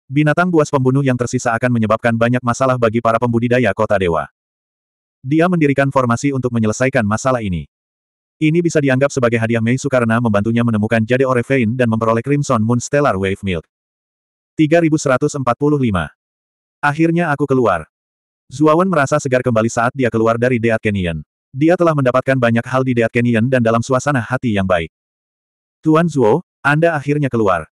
[SPEAKER 1] Binatang buas pembunuh yang tersisa akan menyebabkan banyak masalah bagi para pembudidaya kota dewa. Dia mendirikan formasi untuk menyelesaikan masalah ini. Ini bisa dianggap sebagai hadiah Meisu karena membantunya menemukan Jade Orevein dan memperoleh Crimson Moon Stellar Wave Milk. 3145. Akhirnya aku keluar. Zuawan merasa segar kembali saat dia keluar dari Deat Canyon. Dia telah mendapatkan banyak hal di Deat Canyon dan dalam suasana hati yang baik. Tuan Zuo, Anda akhirnya keluar.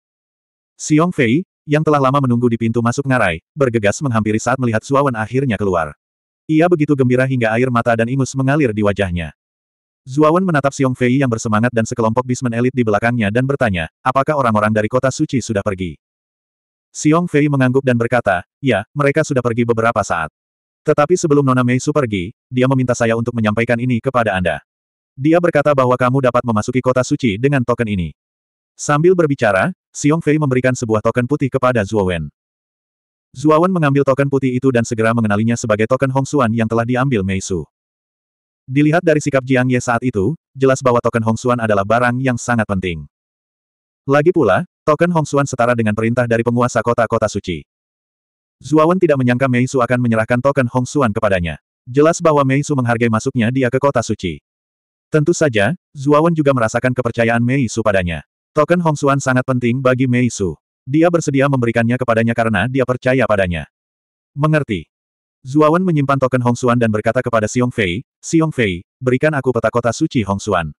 [SPEAKER 1] Xiong Fei, yang telah lama menunggu di pintu masuk ngarai, bergegas menghampiri saat melihat Zuawan akhirnya keluar. Ia begitu gembira hingga air mata dan ingus mengalir di wajahnya. Zuawan menatap Xiong Fei yang bersemangat dan sekelompok bismen elit di belakangnya dan bertanya, apakah orang-orang dari kota suci sudah pergi? Xiong Fei mengangguk dan berkata, ya, mereka sudah pergi beberapa saat. Tetapi sebelum Nona Mei Su pergi, dia meminta saya untuk menyampaikan ini kepada Anda. Dia berkata bahwa kamu dapat memasuki kota suci dengan token ini. Sambil berbicara, Xiong Fei memberikan sebuah token putih kepada Zhuo Wen. Zhuo Wen mengambil token putih itu dan segera mengenalinya sebagai token Hong Xuan yang telah diambil Mei Su. Dilihat dari sikap Jiang Ye saat itu, jelas bahwa token Hong Xuan adalah barang yang sangat penting. Lagi pula, Token Hongxuan setara dengan perintah dari penguasa kota-kota suci. Zuawan tidak menyangka Mei Su akan menyerahkan token Hongxuan kepadanya. Jelas bahwa Mei Su menghargai masuknya dia ke kota suci. Tentu saja, Zuawan juga merasakan kepercayaan Mei Su padanya. Token Hongxuan sangat penting bagi Mei Su. Dia bersedia memberikannya kepadanya karena dia percaya padanya. Mengerti. Zuawan menyimpan token Hongxuan dan berkata kepada Xiong Fei, Xiong Fei, berikan aku peta kota suci Hongxuan.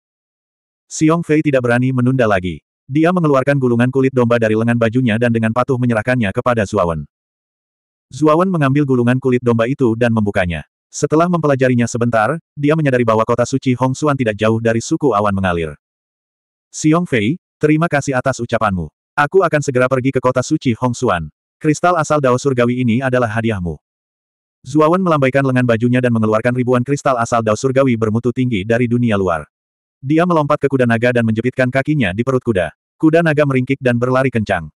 [SPEAKER 1] Xiong Fei tidak berani menunda lagi. Dia mengeluarkan gulungan kulit domba dari lengan bajunya dan dengan patuh menyerahkannya kepada Zuawan. Zuawan mengambil gulungan kulit domba itu dan membukanya. Setelah mempelajarinya sebentar, dia menyadari bahwa kota suci Hong Xuan tidak jauh dari suku awan mengalir. Xiong Fei, terima kasih atas ucapanmu. Aku akan segera pergi ke kota suci Hong Xuan. Kristal asal Dao Surgawi ini adalah hadiahmu. Zuawan melambaikan lengan bajunya dan mengeluarkan ribuan kristal asal Dao Surgawi bermutu tinggi dari dunia luar. Dia melompat ke kuda naga dan menjepitkan kakinya di perut kuda. Kuda naga meringkik dan berlari kencang.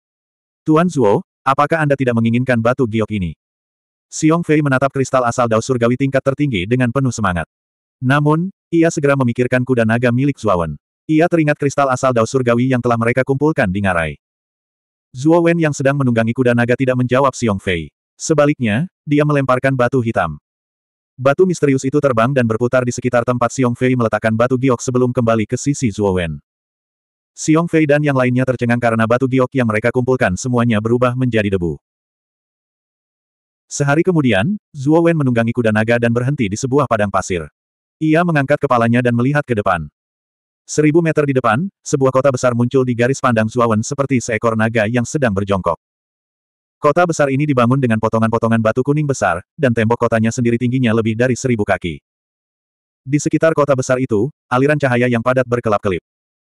[SPEAKER 1] Tuan Zuo, apakah Anda tidak menginginkan batu giok ini? Xiong Fei menatap kristal asal Dao Surgawi tingkat tertinggi dengan penuh semangat. Namun, ia segera memikirkan kuda naga milik Wen. Ia teringat kristal asal Dao Surgawi yang telah mereka kumpulkan di ngarai. Zuo Wen yang sedang menunggangi kuda naga tidak menjawab Xiong Fei. Sebaliknya, dia melemparkan batu hitam. Batu misterius itu terbang dan berputar di sekitar tempat Xiong Fei meletakkan batu giok sebelum kembali ke sisi Zuo Wen. Xiong Fei dan yang lainnya tercengang karena batu giok yang mereka kumpulkan semuanya berubah menjadi debu. Sehari kemudian, Zhuo Wen menunggangi kuda naga dan berhenti di sebuah padang pasir. Ia mengangkat kepalanya dan melihat ke depan. Seribu meter di depan, sebuah kota besar muncul di garis pandang Wen seperti seekor naga yang sedang berjongkok. Kota besar ini dibangun dengan potongan-potongan batu kuning besar, dan tembok kotanya sendiri tingginya lebih dari seribu kaki. Di sekitar kota besar itu, aliran cahaya yang padat berkelap-kelip.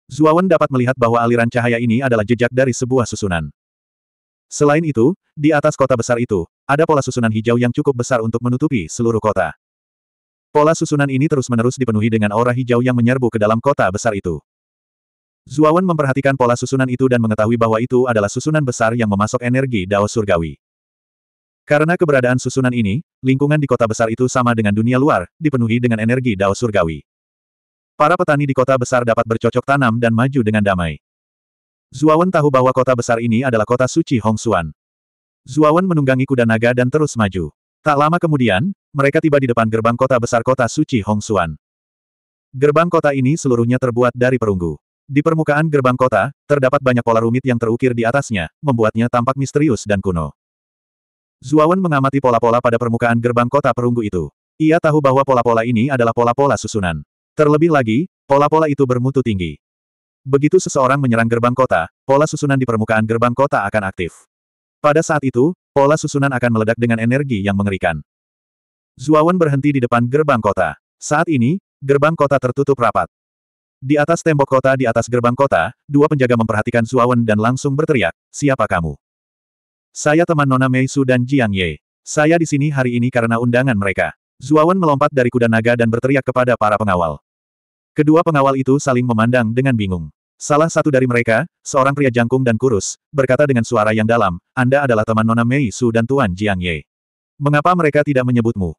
[SPEAKER 1] Zuawan dapat melihat bahwa aliran cahaya ini adalah jejak dari sebuah susunan. Selain itu, di atas kota besar itu, ada pola susunan hijau yang cukup besar untuk menutupi seluruh kota. Pola susunan ini terus-menerus dipenuhi dengan aura hijau yang menyerbu ke dalam kota besar itu. Zuawan memperhatikan pola susunan itu dan mengetahui bahwa itu adalah susunan besar yang memasok energi Dao Surgawi. Karena keberadaan susunan ini, lingkungan di kota besar itu sama dengan dunia luar, dipenuhi dengan energi Dao Surgawi. Para petani di kota besar dapat bercocok tanam dan maju dengan damai. Zuawan tahu bahwa kota besar ini adalah kota suci Hongsuan. Zuawan menunggangi kuda naga dan terus maju. Tak lama kemudian, mereka tiba di depan gerbang kota besar kota suci Hongsuan. Gerbang kota ini seluruhnya terbuat dari perunggu. Di permukaan gerbang kota, terdapat banyak pola rumit yang terukir di atasnya, membuatnya tampak misterius dan kuno. Zuawan mengamati pola-pola pada permukaan gerbang kota perunggu itu. Ia tahu bahwa pola-pola ini adalah pola-pola susunan. Terlebih lagi, pola-pola itu bermutu tinggi. Begitu seseorang menyerang gerbang kota, pola susunan di permukaan gerbang kota akan aktif. Pada saat itu, pola susunan akan meledak dengan energi yang mengerikan. Zuawan berhenti di depan gerbang kota. Saat ini, gerbang kota tertutup rapat. Di atas tembok kota di atas gerbang kota, dua penjaga memperhatikan Zuawan dan langsung berteriak, siapa kamu? Saya teman Nona Meisu dan Jiang Ye. Saya di sini hari ini karena undangan mereka. Zuawan melompat dari kuda naga dan berteriak kepada para pengawal. Kedua pengawal itu saling memandang dengan bingung. Salah satu dari mereka, seorang pria jangkung dan kurus, berkata dengan suara yang dalam, Anda adalah teman Nona Mei Su dan Tuan Jiang Ye. Mengapa mereka tidak menyebutmu?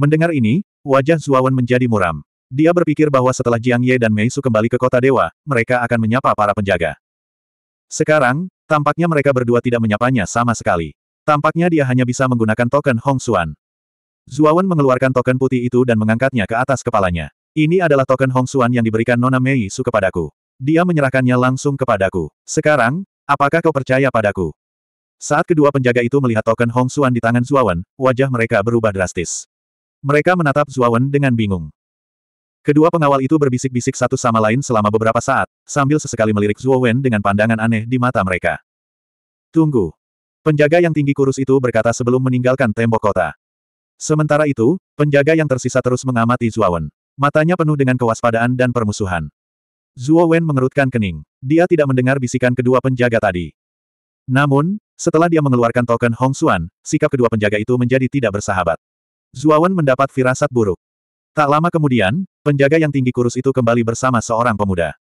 [SPEAKER 1] Mendengar ini, wajah Zuawan menjadi muram. Dia berpikir bahwa setelah Jiang Ye dan Mei Su kembali ke kota dewa, mereka akan menyapa para penjaga. Sekarang, tampaknya mereka berdua tidak menyapanya sama sekali. Tampaknya dia hanya bisa menggunakan token Hong Xuan. Zuawan mengeluarkan token putih itu dan mengangkatnya ke atas kepalanya. Ini adalah token Hong Xuan yang diberikan Nona Mei Su kepadaku. Dia menyerahkannya langsung kepadaku. Sekarang, apakah kau percaya padaku? Saat kedua penjaga itu melihat token Hong Xuan di tangan Zuawan, wajah mereka berubah drastis. Mereka menatap Zuawan dengan bingung. Kedua pengawal itu berbisik-bisik satu sama lain selama beberapa saat, sambil sesekali melirik Zuawan dengan pandangan aneh di mata mereka. Tunggu. Penjaga yang tinggi kurus itu berkata sebelum meninggalkan tembok kota. Sementara itu, penjaga yang tersisa terus mengamati Zuawan. Matanya penuh dengan kewaspadaan dan permusuhan. Zuo Wen mengerutkan kening. Dia tidak mendengar bisikan kedua penjaga tadi. Namun, setelah dia mengeluarkan token Hong Xuan, sikap kedua penjaga itu menjadi tidak bersahabat. Zuo Wen mendapat firasat buruk. Tak lama kemudian, penjaga yang tinggi kurus itu kembali bersama seorang pemuda.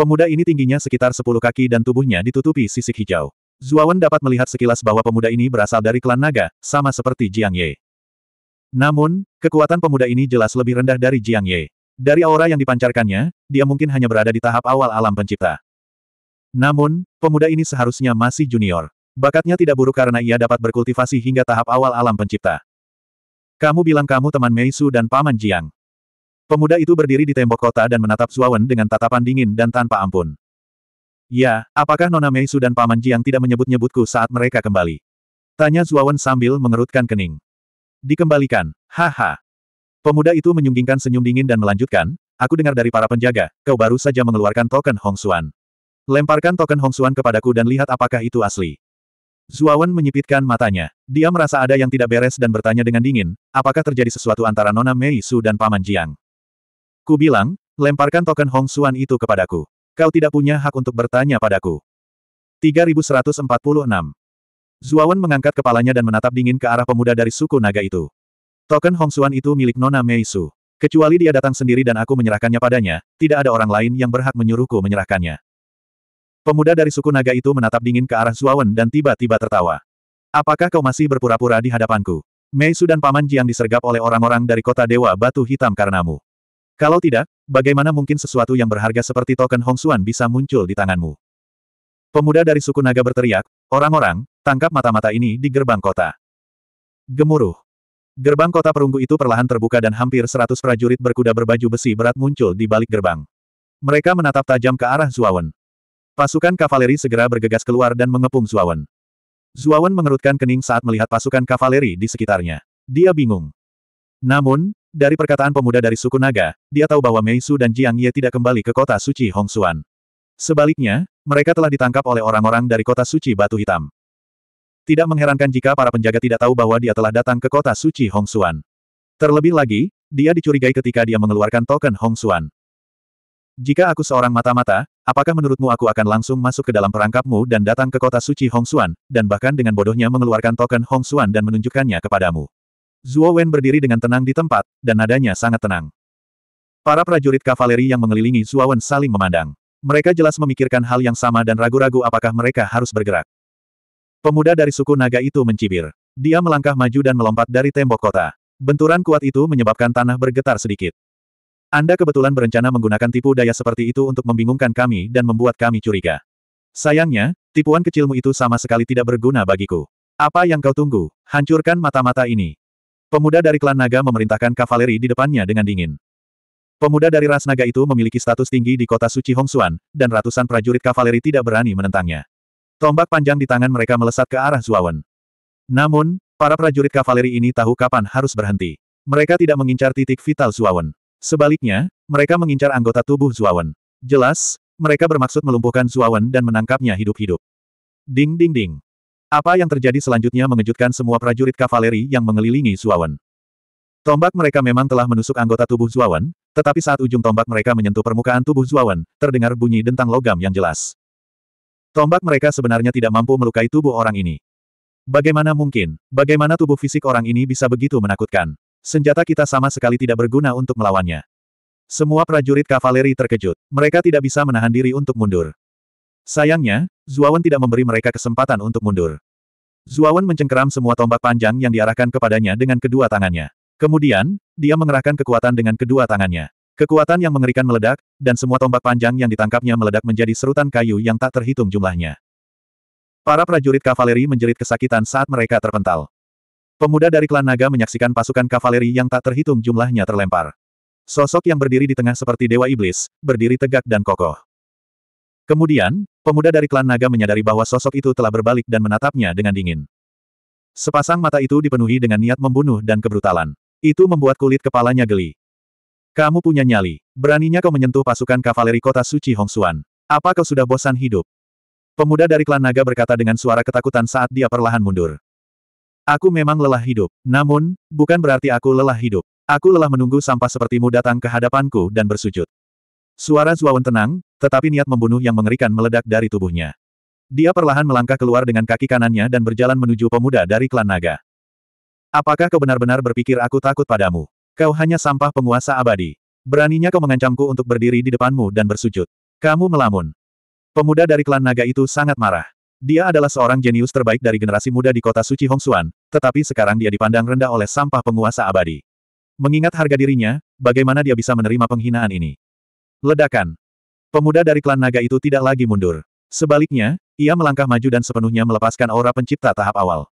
[SPEAKER 1] Pemuda ini tingginya sekitar 10 kaki dan tubuhnya ditutupi sisik hijau. Wen dapat melihat sekilas bahwa pemuda ini berasal dari klan naga, sama seperti Jiang Ye. Namun, kekuatan pemuda ini jelas lebih rendah dari Jiang Ye. Dari aura yang dipancarkannya, dia mungkin hanya berada di tahap awal alam pencipta. Namun, pemuda ini seharusnya masih junior. Bakatnya tidak buruk karena ia dapat berkultivasi hingga tahap awal alam pencipta. Kamu bilang kamu teman Meisu dan Paman Jiang. Pemuda itu berdiri di tembok kota dan menatap Zuawan dengan tatapan dingin dan tanpa ampun. Ya, apakah Nona Meisu dan Paman Jiang tidak menyebut-nyebutku saat mereka kembali? Tanya Zuawan sambil mengerutkan kening. Dikembalikan. Haha. Pemuda itu menyunggingkan senyum dingin dan melanjutkan, aku dengar dari para penjaga, kau baru saja mengeluarkan token Hong Xuan. Lemparkan token Hong Xuan kepadaku dan lihat apakah itu asli. Zuawan menyipitkan matanya. Dia merasa ada yang tidak beres dan bertanya dengan dingin, apakah terjadi sesuatu antara Nona Mei Su dan Paman Jiang. Ku bilang, lemparkan token Hong Xuan itu kepadaku. Kau tidak punya hak untuk bertanya padaku. 3146. Zuawan mengangkat kepalanya dan menatap dingin ke arah pemuda dari suku naga itu. Token Hongsuan itu milik Nona Mei Su. Kecuali dia datang sendiri dan aku menyerahkannya padanya, tidak ada orang lain yang berhak menyuruhku menyerahkannya. Pemuda dari suku naga itu menatap dingin ke arah Zuawan dan tiba-tiba tertawa. Apakah kau masih berpura-pura di hadapanku? Mei Su dan Paman Jiang disergap oleh orang-orang dari kota Dewa Batu Hitam karenamu. Kalau tidak, bagaimana mungkin sesuatu yang berharga seperti token Hongsuan bisa muncul di tanganmu? Pemuda dari suku naga berteriak, orang-orang, Tangkap mata-mata ini di gerbang kota. Gemuruh. Gerbang kota perunggu itu perlahan terbuka dan hampir seratus prajurit berkuda berbaju besi berat muncul di balik gerbang. Mereka menatap tajam ke arah Zuawan. Pasukan kavaleri segera bergegas keluar dan mengepung Zuawan. Zuawan mengerutkan kening saat melihat pasukan kavaleri di sekitarnya. Dia bingung. Namun, dari perkataan pemuda dari suku Naga, dia tahu bahwa Meisu dan Jiang Ye tidak kembali ke kota suci Hongsuan. Sebaliknya, mereka telah ditangkap oleh orang-orang dari kota suci Batu Hitam. Tidak mengherankan jika para penjaga tidak tahu bahwa dia telah datang ke kota suci Hongsuan. Terlebih lagi, dia dicurigai ketika dia mengeluarkan token Hongsuan. Jika aku seorang mata-mata, apakah menurutmu aku akan langsung masuk ke dalam perangkapmu dan datang ke kota suci Hongsuan, dan bahkan dengan bodohnya mengeluarkan token Hongsuan dan menunjukkannya kepadamu? Zuo Wen berdiri dengan tenang di tempat, dan nadanya sangat tenang. Para prajurit kavaleri yang mengelilingi Zuo Wen saling memandang. Mereka jelas memikirkan hal yang sama dan ragu-ragu apakah mereka harus bergerak. Pemuda dari suku naga itu mencibir. Dia melangkah maju dan melompat dari tembok kota. Benturan kuat itu menyebabkan tanah bergetar sedikit. Anda kebetulan berencana menggunakan tipu daya seperti itu untuk membingungkan kami dan membuat kami curiga. Sayangnya, tipuan kecilmu itu sama sekali tidak berguna bagiku. Apa yang kau tunggu? Hancurkan mata-mata ini. Pemuda dari klan naga memerintahkan kavaleri di depannya dengan dingin. Pemuda dari ras naga itu memiliki status tinggi di kota suci Hongsuan, dan ratusan prajurit kavaleri tidak berani menentangnya. Tombak panjang di tangan mereka melesat ke arah Zuawan. Namun, para prajurit kavaleri ini tahu kapan harus berhenti. Mereka tidak mengincar titik vital Zuawan. Sebaliknya, mereka mengincar anggota tubuh Zuawan. Jelas, mereka bermaksud melumpuhkan Zuawan dan menangkapnya hidup-hidup. Ding ding ding. Apa yang terjadi selanjutnya mengejutkan semua prajurit kavaleri yang mengelilingi Zuawan. Tombak mereka memang telah menusuk anggota tubuh Zuawan, tetapi saat ujung tombak mereka menyentuh permukaan tubuh Zuawan, terdengar bunyi dentang logam yang jelas. Tombak mereka sebenarnya tidak mampu melukai tubuh orang ini. Bagaimana mungkin, bagaimana tubuh fisik orang ini bisa begitu menakutkan? Senjata kita sama sekali tidak berguna untuk melawannya. Semua prajurit kavaleri terkejut. Mereka tidak bisa menahan diri untuk mundur. Sayangnya, Zuawan tidak memberi mereka kesempatan untuk mundur. Zuawan mencengkeram semua tombak panjang yang diarahkan kepadanya dengan kedua tangannya. Kemudian, dia mengerahkan kekuatan dengan kedua tangannya. Kekuatan yang mengerikan meledak, dan semua tombak panjang yang ditangkapnya meledak menjadi serutan kayu yang tak terhitung jumlahnya. Para prajurit kavaleri menjerit kesakitan saat mereka terpental. Pemuda dari klan naga menyaksikan pasukan kavaleri yang tak terhitung jumlahnya terlempar. Sosok yang berdiri di tengah seperti dewa iblis, berdiri tegak dan kokoh. Kemudian, pemuda dari klan naga menyadari bahwa sosok itu telah berbalik dan menatapnya dengan dingin. Sepasang mata itu dipenuhi dengan niat membunuh dan kebrutalan. Itu membuat kulit kepalanya geli. Kamu punya nyali. Beraninya kau menyentuh pasukan kavaleri kota suci Hongsuan. Apa kau sudah bosan hidup? Pemuda dari klan naga berkata dengan suara ketakutan saat dia perlahan mundur. Aku memang lelah hidup. Namun, bukan berarti aku lelah hidup. Aku lelah menunggu sampah sepertimu datang ke hadapanku dan bersujud. Suara Zuawan tenang, tetapi niat membunuh yang mengerikan meledak dari tubuhnya. Dia perlahan melangkah keluar dengan kaki kanannya dan berjalan menuju pemuda dari klan naga. Apakah kau benar-benar berpikir aku takut padamu? Kau hanya sampah penguasa abadi. Beraninya kau mengancamku untuk berdiri di depanmu dan bersujud. Kamu melamun. Pemuda dari klan naga itu sangat marah. Dia adalah seorang jenius terbaik dari generasi muda di kota suci Hongsuan, tetapi sekarang dia dipandang rendah oleh sampah penguasa abadi. Mengingat harga dirinya, bagaimana dia bisa menerima penghinaan ini? Ledakan. Pemuda dari klan naga itu tidak lagi mundur. Sebaliknya, ia melangkah maju dan sepenuhnya melepaskan aura pencipta tahap awal.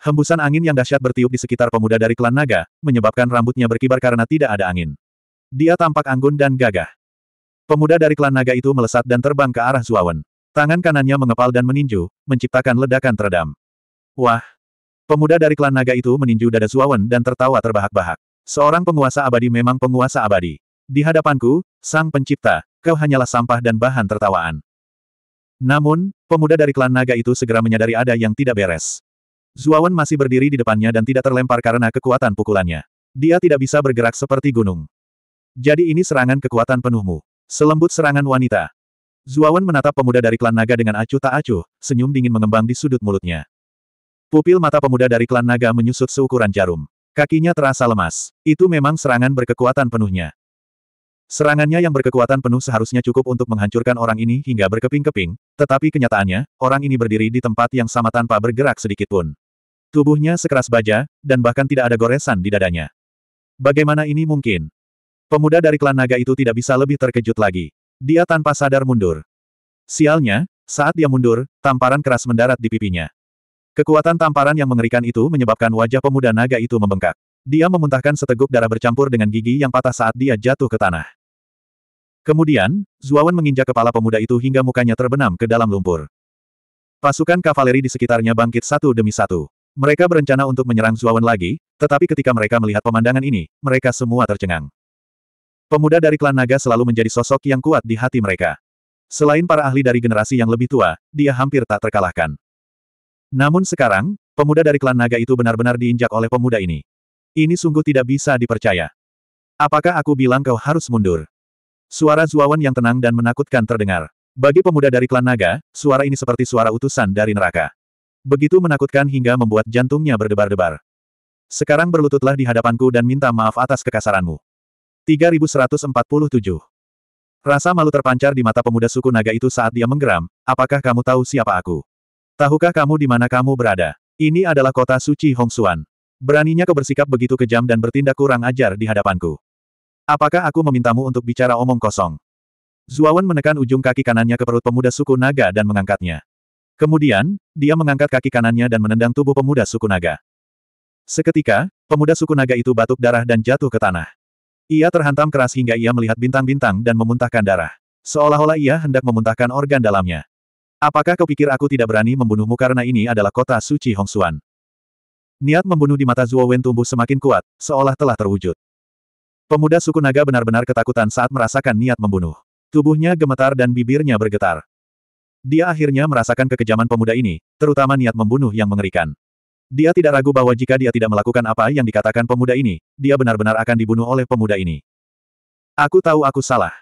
[SPEAKER 1] Hembusan angin yang dahsyat bertiup di sekitar pemuda dari klan naga, menyebabkan rambutnya berkibar karena tidak ada angin. Dia tampak anggun dan gagah. Pemuda dari klan naga itu melesat dan terbang ke arah Zuawan. Tangan kanannya mengepal dan meninju, menciptakan ledakan teredam. Wah! Pemuda dari klan naga itu meninju dada Zuawan dan tertawa terbahak-bahak. Seorang penguasa abadi memang penguasa abadi. Di hadapanku, sang pencipta, kau hanyalah sampah dan bahan tertawaan. Namun, pemuda dari klan naga itu segera menyadari ada yang tidak beres. Zuawan masih berdiri di depannya dan tidak terlempar karena kekuatan pukulannya. Dia tidak bisa bergerak seperti gunung. Jadi ini serangan kekuatan penuhmu. Selembut serangan wanita. Zuawan menatap pemuda dari klan naga dengan acuh tak acuh, senyum dingin mengembang di sudut mulutnya. Pupil mata pemuda dari klan naga menyusut seukuran jarum. Kakinya terasa lemas. Itu memang serangan berkekuatan penuhnya. Serangannya yang berkekuatan penuh seharusnya cukup untuk menghancurkan orang ini hingga berkeping-keping, tetapi kenyataannya, orang ini berdiri di tempat yang sama tanpa bergerak sedikitpun. Tubuhnya sekeras baja, dan bahkan tidak ada goresan di dadanya. Bagaimana ini mungkin? Pemuda dari klan naga itu tidak bisa lebih terkejut lagi. Dia tanpa sadar mundur. Sialnya, saat dia mundur, tamparan keras mendarat di pipinya. Kekuatan tamparan yang mengerikan itu menyebabkan wajah pemuda naga itu membengkak. Dia memuntahkan seteguk darah bercampur dengan gigi yang patah saat dia jatuh ke tanah. Kemudian, Zuawan menginjak kepala pemuda itu hingga mukanya terbenam ke dalam lumpur. Pasukan kavaleri di sekitarnya bangkit satu demi satu. Mereka berencana untuk menyerang Zuawan lagi, tetapi ketika mereka melihat pemandangan ini, mereka semua tercengang. Pemuda dari klan naga selalu menjadi sosok yang kuat di hati mereka. Selain para ahli dari generasi yang lebih tua, dia hampir tak terkalahkan. Namun sekarang, pemuda dari klan naga itu benar-benar diinjak oleh pemuda ini. Ini sungguh tidak bisa dipercaya. Apakah aku bilang kau harus mundur? Suara Zuawan yang tenang dan menakutkan terdengar. Bagi pemuda dari klan naga, suara ini seperti suara utusan dari neraka. Begitu menakutkan hingga membuat jantungnya berdebar-debar. Sekarang berlututlah di hadapanku dan minta maaf atas kekasaranmu. 3147. Rasa malu terpancar di mata pemuda suku naga itu saat dia menggeram, apakah kamu tahu siapa aku? Tahukah kamu di mana kamu berada? Ini adalah kota suci Hongsuan. Beraninya kau bersikap begitu kejam dan bertindak kurang ajar di hadapanku. Apakah aku memintamu untuk bicara omong kosong? Zuawan menekan ujung kaki kanannya ke perut pemuda suku naga dan mengangkatnya. Kemudian, dia mengangkat kaki kanannya dan menendang tubuh pemuda suku naga. Seketika, pemuda suku naga itu batuk darah dan jatuh ke tanah. Ia terhantam keras hingga ia melihat bintang-bintang dan memuntahkan darah. Seolah-olah ia hendak memuntahkan organ dalamnya. Apakah kau pikir aku tidak berani membunuhmu karena ini adalah kota suci Hongsuan? Niat membunuh di mata Zuo Wen tumbuh semakin kuat, seolah telah terwujud. Pemuda suku naga benar-benar ketakutan saat merasakan niat membunuh. Tubuhnya gemetar dan bibirnya bergetar. Dia akhirnya merasakan kekejaman pemuda ini, terutama niat membunuh yang mengerikan. Dia tidak ragu bahwa jika dia tidak melakukan apa yang dikatakan pemuda ini, dia benar-benar akan dibunuh oleh pemuda ini. Aku tahu aku salah.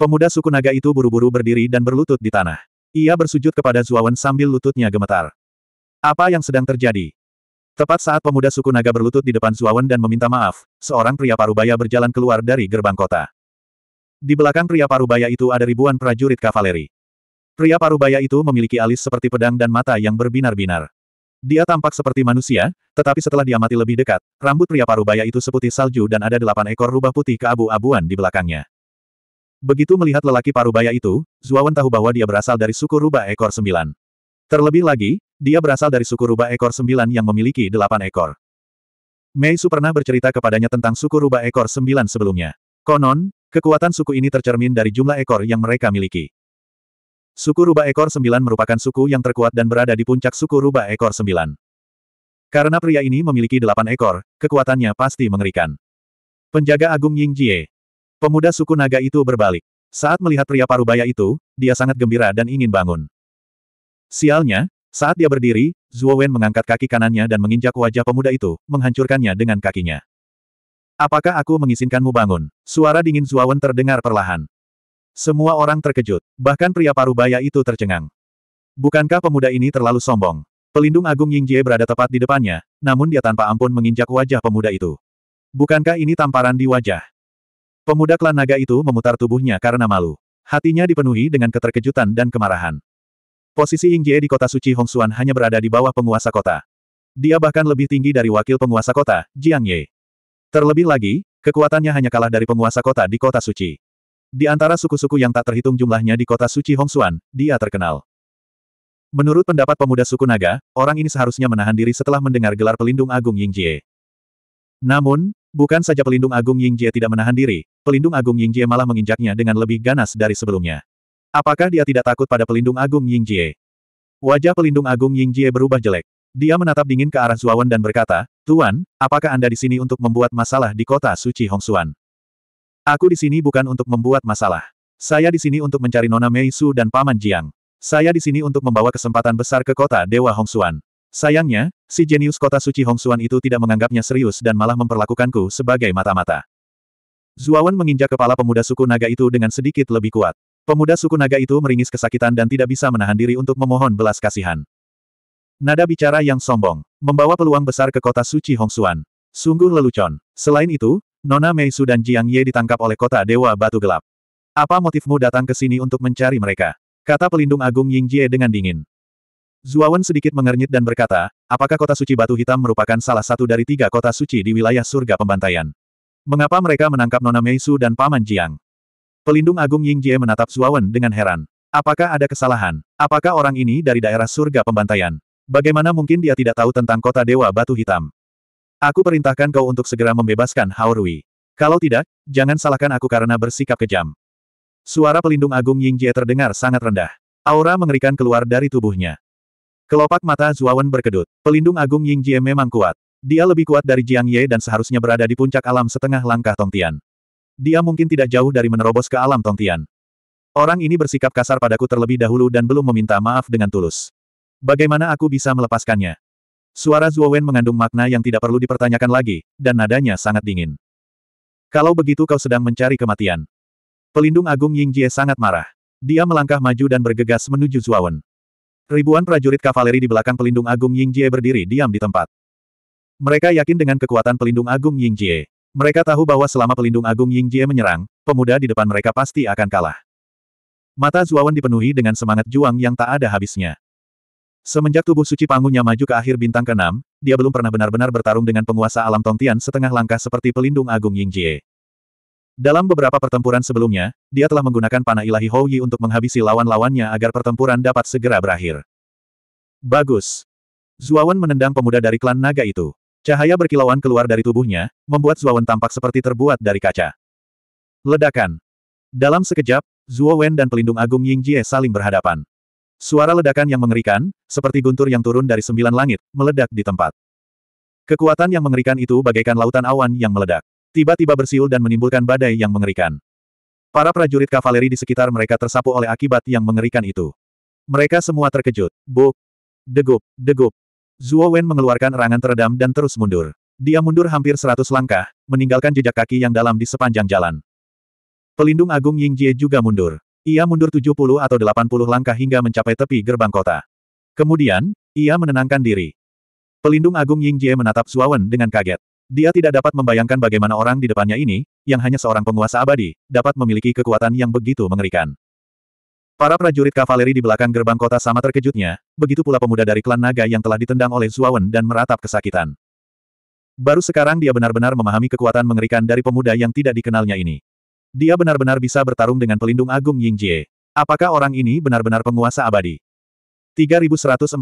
[SPEAKER 1] Pemuda suku naga itu buru-buru berdiri dan berlutut di tanah. Ia bersujud kepada Zuawan sambil lututnya gemetar. Apa yang sedang terjadi? Tepat saat pemuda suku naga berlutut di depan Zuawan dan meminta maaf, seorang pria parubaya berjalan keluar dari gerbang kota. Di belakang pria parubaya itu ada ribuan prajurit kavaleri. Pria parubaya itu memiliki alis seperti pedang dan mata yang berbinar-binar. Dia tampak seperti manusia, tetapi setelah diamati lebih dekat, rambut pria parubaya itu seputih salju dan ada delapan ekor rubah putih keabu-abuan di belakangnya. Begitu melihat lelaki parubaya itu, Zuawan tahu bahwa dia berasal dari suku rubah ekor sembilan. Terlebih lagi, dia berasal dari suku rubah ekor sembilan yang memiliki delapan ekor. Mei Su pernah bercerita kepadanya tentang suku rubah ekor sembilan sebelumnya. Konon, kekuatan suku ini tercermin dari jumlah ekor yang mereka miliki. Suku rubah Ekor Sembilan merupakan suku yang terkuat dan berada di puncak suku rubah Ekor Sembilan. Karena pria ini memiliki delapan ekor, kekuatannya pasti mengerikan. Penjaga Agung Ying Jie. Pemuda suku naga itu berbalik. Saat melihat pria parubaya itu, dia sangat gembira dan ingin bangun. Sialnya, saat dia berdiri, Zhuo Wen mengangkat kaki kanannya dan menginjak wajah pemuda itu, menghancurkannya dengan kakinya. Apakah aku mengizinkanmu bangun? Suara dingin Zhuo Wen terdengar perlahan. Semua orang terkejut, bahkan pria parubaya itu tercengang. Bukankah pemuda ini terlalu sombong? Pelindung Agung Yingjie berada tepat di depannya, namun dia tanpa ampun menginjak wajah pemuda itu. Bukankah ini tamparan di wajah? Pemuda klan naga itu memutar tubuhnya karena malu. Hatinya dipenuhi dengan keterkejutan dan kemarahan. Posisi Yingjie di kota suci Hong Xuan hanya berada di bawah penguasa kota. Dia bahkan lebih tinggi dari wakil penguasa kota, Jiang Ye. Terlebih lagi, kekuatannya hanya kalah dari penguasa kota di kota suci. Di antara suku-suku yang tak terhitung jumlahnya di kota suci Hongsuan, dia terkenal. Menurut pendapat pemuda suku Naga, orang ini seharusnya menahan diri setelah mendengar gelar pelindung agung Yingjie. Namun, bukan saja pelindung agung Yingjie tidak menahan diri, pelindung agung Yingjie malah menginjaknya dengan lebih ganas dari sebelumnya. Apakah dia tidak takut pada pelindung agung Yingjie? Wajah pelindung agung Yingjie berubah jelek. Dia menatap dingin ke arah Zuawan dan berkata, Tuan, apakah Anda di sini untuk membuat masalah di kota suci Hongsuan? Aku di sini bukan untuk membuat masalah. Saya di sini untuk mencari Nona Mei Su dan Paman Jiang. Saya di sini untuk membawa kesempatan besar ke kota Dewa Hongsuan. Sayangnya, si jenius kota suci Hongsuan itu tidak menganggapnya serius dan malah memperlakukanku sebagai mata-mata. Zuawan menginjak kepala pemuda suku naga itu dengan sedikit lebih kuat. Pemuda suku naga itu meringis kesakitan dan tidak bisa menahan diri untuk memohon belas kasihan. Nada bicara yang sombong, membawa peluang besar ke kota suci Hongsuan. Sungguh lelucon. Selain itu, Nona Meisu dan Jiang Ye ditangkap oleh kota Dewa Batu Gelap. Apa motifmu datang ke sini untuk mencari mereka? Kata pelindung agung Ying Jie dengan dingin. Zuawan sedikit mengernyit dan berkata, apakah kota suci Batu Hitam merupakan salah satu dari tiga kota suci di wilayah surga pembantaian? Mengapa mereka menangkap Nona Meisu dan Paman Jiang? Pelindung agung Ying Jie menatap Zuawan dengan heran. Apakah ada kesalahan? Apakah orang ini dari daerah surga pembantaian? Bagaimana mungkin dia tidak tahu tentang kota Dewa Batu Hitam? Aku perintahkan kau untuk segera membebaskan Hao Kalau tidak, jangan salahkan aku karena bersikap kejam. Suara pelindung agung Ying Jie terdengar sangat rendah. Aura mengerikan keluar dari tubuhnya. Kelopak mata Zuawan berkedut. Pelindung agung Ying Jie memang kuat. Dia lebih kuat dari Jiang Ye dan seharusnya berada di puncak alam setengah langkah Tongtian. Dia mungkin tidak jauh dari menerobos ke alam Tongtian. Orang ini bersikap kasar padaku terlebih dahulu dan belum meminta maaf dengan tulus. Bagaimana aku bisa melepaskannya? Suara Zuo Wen mengandung makna yang tidak perlu dipertanyakan lagi, dan nadanya sangat dingin. Kalau begitu kau sedang mencari kematian. Pelindung Agung Ying Jie sangat marah. Dia melangkah maju dan bergegas menuju Zuo Wen. Ribuan prajurit kavaleri di belakang pelindung Agung Ying Jie berdiri diam di tempat. Mereka yakin dengan kekuatan pelindung Agung Ying Jie. Mereka tahu bahwa selama pelindung Agung Ying Jie menyerang, pemuda di depan mereka pasti akan kalah. Mata Zuawan dipenuhi dengan semangat juang yang tak ada habisnya. Semenjak tubuh suci panggungnya maju ke akhir bintang ke-6, dia belum pernah benar-benar bertarung dengan penguasa alam Tongtian setengah langkah seperti pelindung agung Ying Jie. Dalam beberapa pertempuran sebelumnya, dia telah menggunakan panah ilahi Hou Yi untuk menghabisi lawan-lawannya agar pertempuran dapat segera berakhir. Bagus. Zuawan menendang pemuda dari klan naga itu. Cahaya berkilauan keluar dari tubuhnya, membuat Zuawan tampak seperti terbuat dari kaca. Ledakan. Dalam sekejap, Zuo dan pelindung agung Ying Jie saling berhadapan. Suara ledakan yang mengerikan, seperti guntur yang turun dari sembilan langit, meledak di tempat. Kekuatan yang mengerikan itu bagaikan lautan awan yang meledak. Tiba-tiba bersiul dan menimbulkan badai yang mengerikan. Para prajurit kavaleri di sekitar mereka tersapu oleh akibat yang mengerikan itu. Mereka semua terkejut. Buk! Degup! Degup! Zuo Wen mengeluarkan erangan teredam dan terus mundur. Dia mundur hampir seratus langkah, meninggalkan jejak kaki yang dalam di sepanjang jalan. Pelindung Agung Ying Jie juga mundur. Ia mundur 70 atau 80 langkah hingga mencapai tepi gerbang kota. Kemudian, ia menenangkan diri. Pelindung Agung Ying Jie menatap Suawen dengan kaget. Dia tidak dapat membayangkan bagaimana orang di depannya ini, yang hanya seorang penguasa abadi, dapat memiliki kekuatan yang begitu mengerikan. Para prajurit kavaleri di belakang gerbang kota sama terkejutnya, begitu pula pemuda dari klan naga yang telah ditendang oleh Suawen dan meratap kesakitan. Baru sekarang dia benar-benar memahami kekuatan mengerikan dari pemuda yang tidak dikenalnya ini. Dia benar-benar bisa bertarung dengan pelindung agung Ying Jie. Apakah orang ini benar-benar penguasa abadi? 3144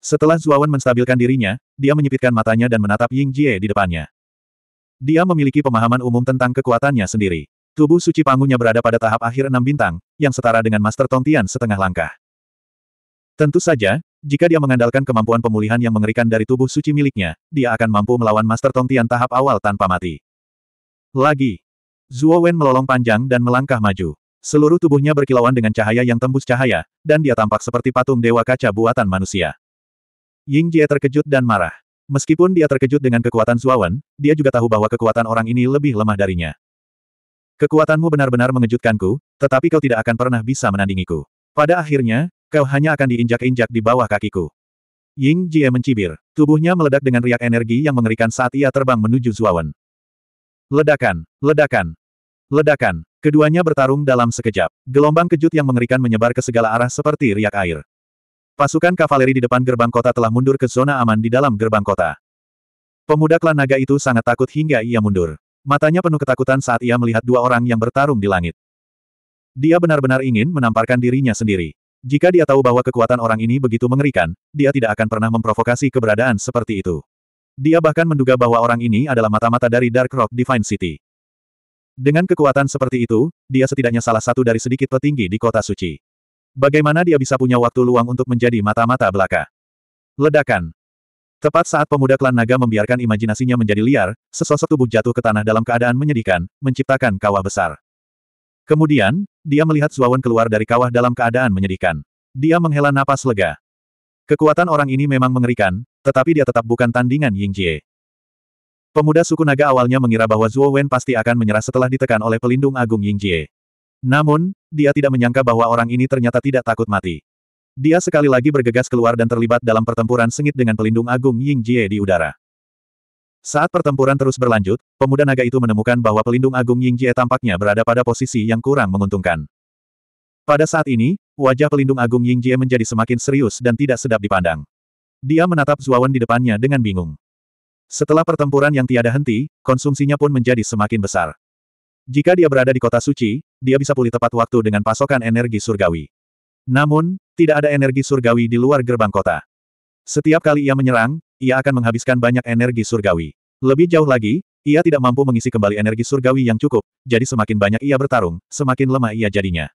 [SPEAKER 1] Setelah Zuawan menstabilkan dirinya, dia menyipitkan matanya dan menatap Ying Jie di depannya. Dia memiliki pemahaman umum tentang kekuatannya sendiri. Tubuh suci pangunya berada pada tahap akhir enam bintang, yang setara dengan Master Tontian setengah langkah. Tentu saja, jika dia mengandalkan kemampuan pemulihan yang mengerikan dari tubuh suci miliknya, dia akan mampu melawan Master Tongtian tahap awal tanpa mati. Lagi, Zuo Wen melolong panjang dan melangkah maju. Seluruh tubuhnya berkilauan dengan cahaya yang tembus cahaya, dan dia tampak seperti patung dewa kaca buatan manusia. Ying Jie terkejut dan marah. Meskipun dia terkejut dengan kekuatan Zuo Wen, dia juga tahu bahwa kekuatan orang ini lebih lemah darinya. Kekuatanmu benar-benar mengejutkanku, tetapi kau tidak akan pernah bisa menandingiku. Pada akhirnya, kau hanya akan diinjak-injak di bawah kakiku. Ying Jie mencibir. Tubuhnya meledak dengan riak energi yang mengerikan saat ia terbang menuju Zuawan. Ledakan, ledakan, ledakan. Keduanya bertarung dalam sekejap. Gelombang kejut yang mengerikan menyebar ke segala arah seperti riak air. Pasukan kavaleri di depan gerbang kota telah mundur ke zona aman di dalam gerbang kota. Pemuda klan naga itu sangat takut hingga ia mundur. Matanya penuh ketakutan saat ia melihat dua orang yang bertarung di langit. Dia benar-benar ingin menamparkan dirinya sendiri. Jika dia tahu bahwa kekuatan orang ini begitu mengerikan, dia tidak akan pernah memprovokasi keberadaan seperti itu. Dia bahkan menduga bahwa orang ini adalah mata-mata dari Dark Rock Divine City. Dengan kekuatan seperti itu, dia setidaknya salah satu dari sedikit petinggi di kota suci. Bagaimana dia bisa punya waktu luang untuk menjadi mata-mata belaka? Ledakan. Tepat saat pemuda klan naga membiarkan imajinasinya menjadi liar, sesosok tubuh jatuh ke tanah dalam keadaan menyedihkan, menciptakan kawah besar. Kemudian, dia melihat Zuawan keluar dari kawah dalam keadaan menyedihkan. Dia menghela napas lega. Kekuatan orang ini memang mengerikan, tetapi dia tetap bukan tandingan Ying Jie. Pemuda suku naga awalnya mengira bahwa Zhuo Wen pasti akan menyerah setelah ditekan oleh pelindung agung Ying Jie. Namun, dia tidak menyangka bahwa orang ini ternyata tidak takut mati. Dia sekali lagi bergegas keluar dan terlibat dalam pertempuran sengit dengan pelindung agung Ying Jie di udara. Saat pertempuran terus berlanjut, pemuda naga itu menemukan bahwa pelindung agung Ying Jie tampaknya berada pada posisi yang kurang menguntungkan. Pada saat ini, wajah pelindung agung Ying Jie menjadi semakin serius dan tidak sedap dipandang. Dia menatap Zuawan di depannya dengan bingung. Setelah pertempuran yang tiada henti, konsumsinya pun menjadi semakin besar. Jika dia berada di kota suci, dia bisa pulih tepat waktu dengan pasokan energi surgawi. Namun, tidak ada energi surgawi di luar gerbang kota. Setiap kali ia menyerang, ia akan menghabiskan banyak energi surgawi. Lebih jauh lagi, ia tidak mampu mengisi kembali energi surgawi yang cukup, jadi semakin banyak ia bertarung, semakin lemah ia jadinya.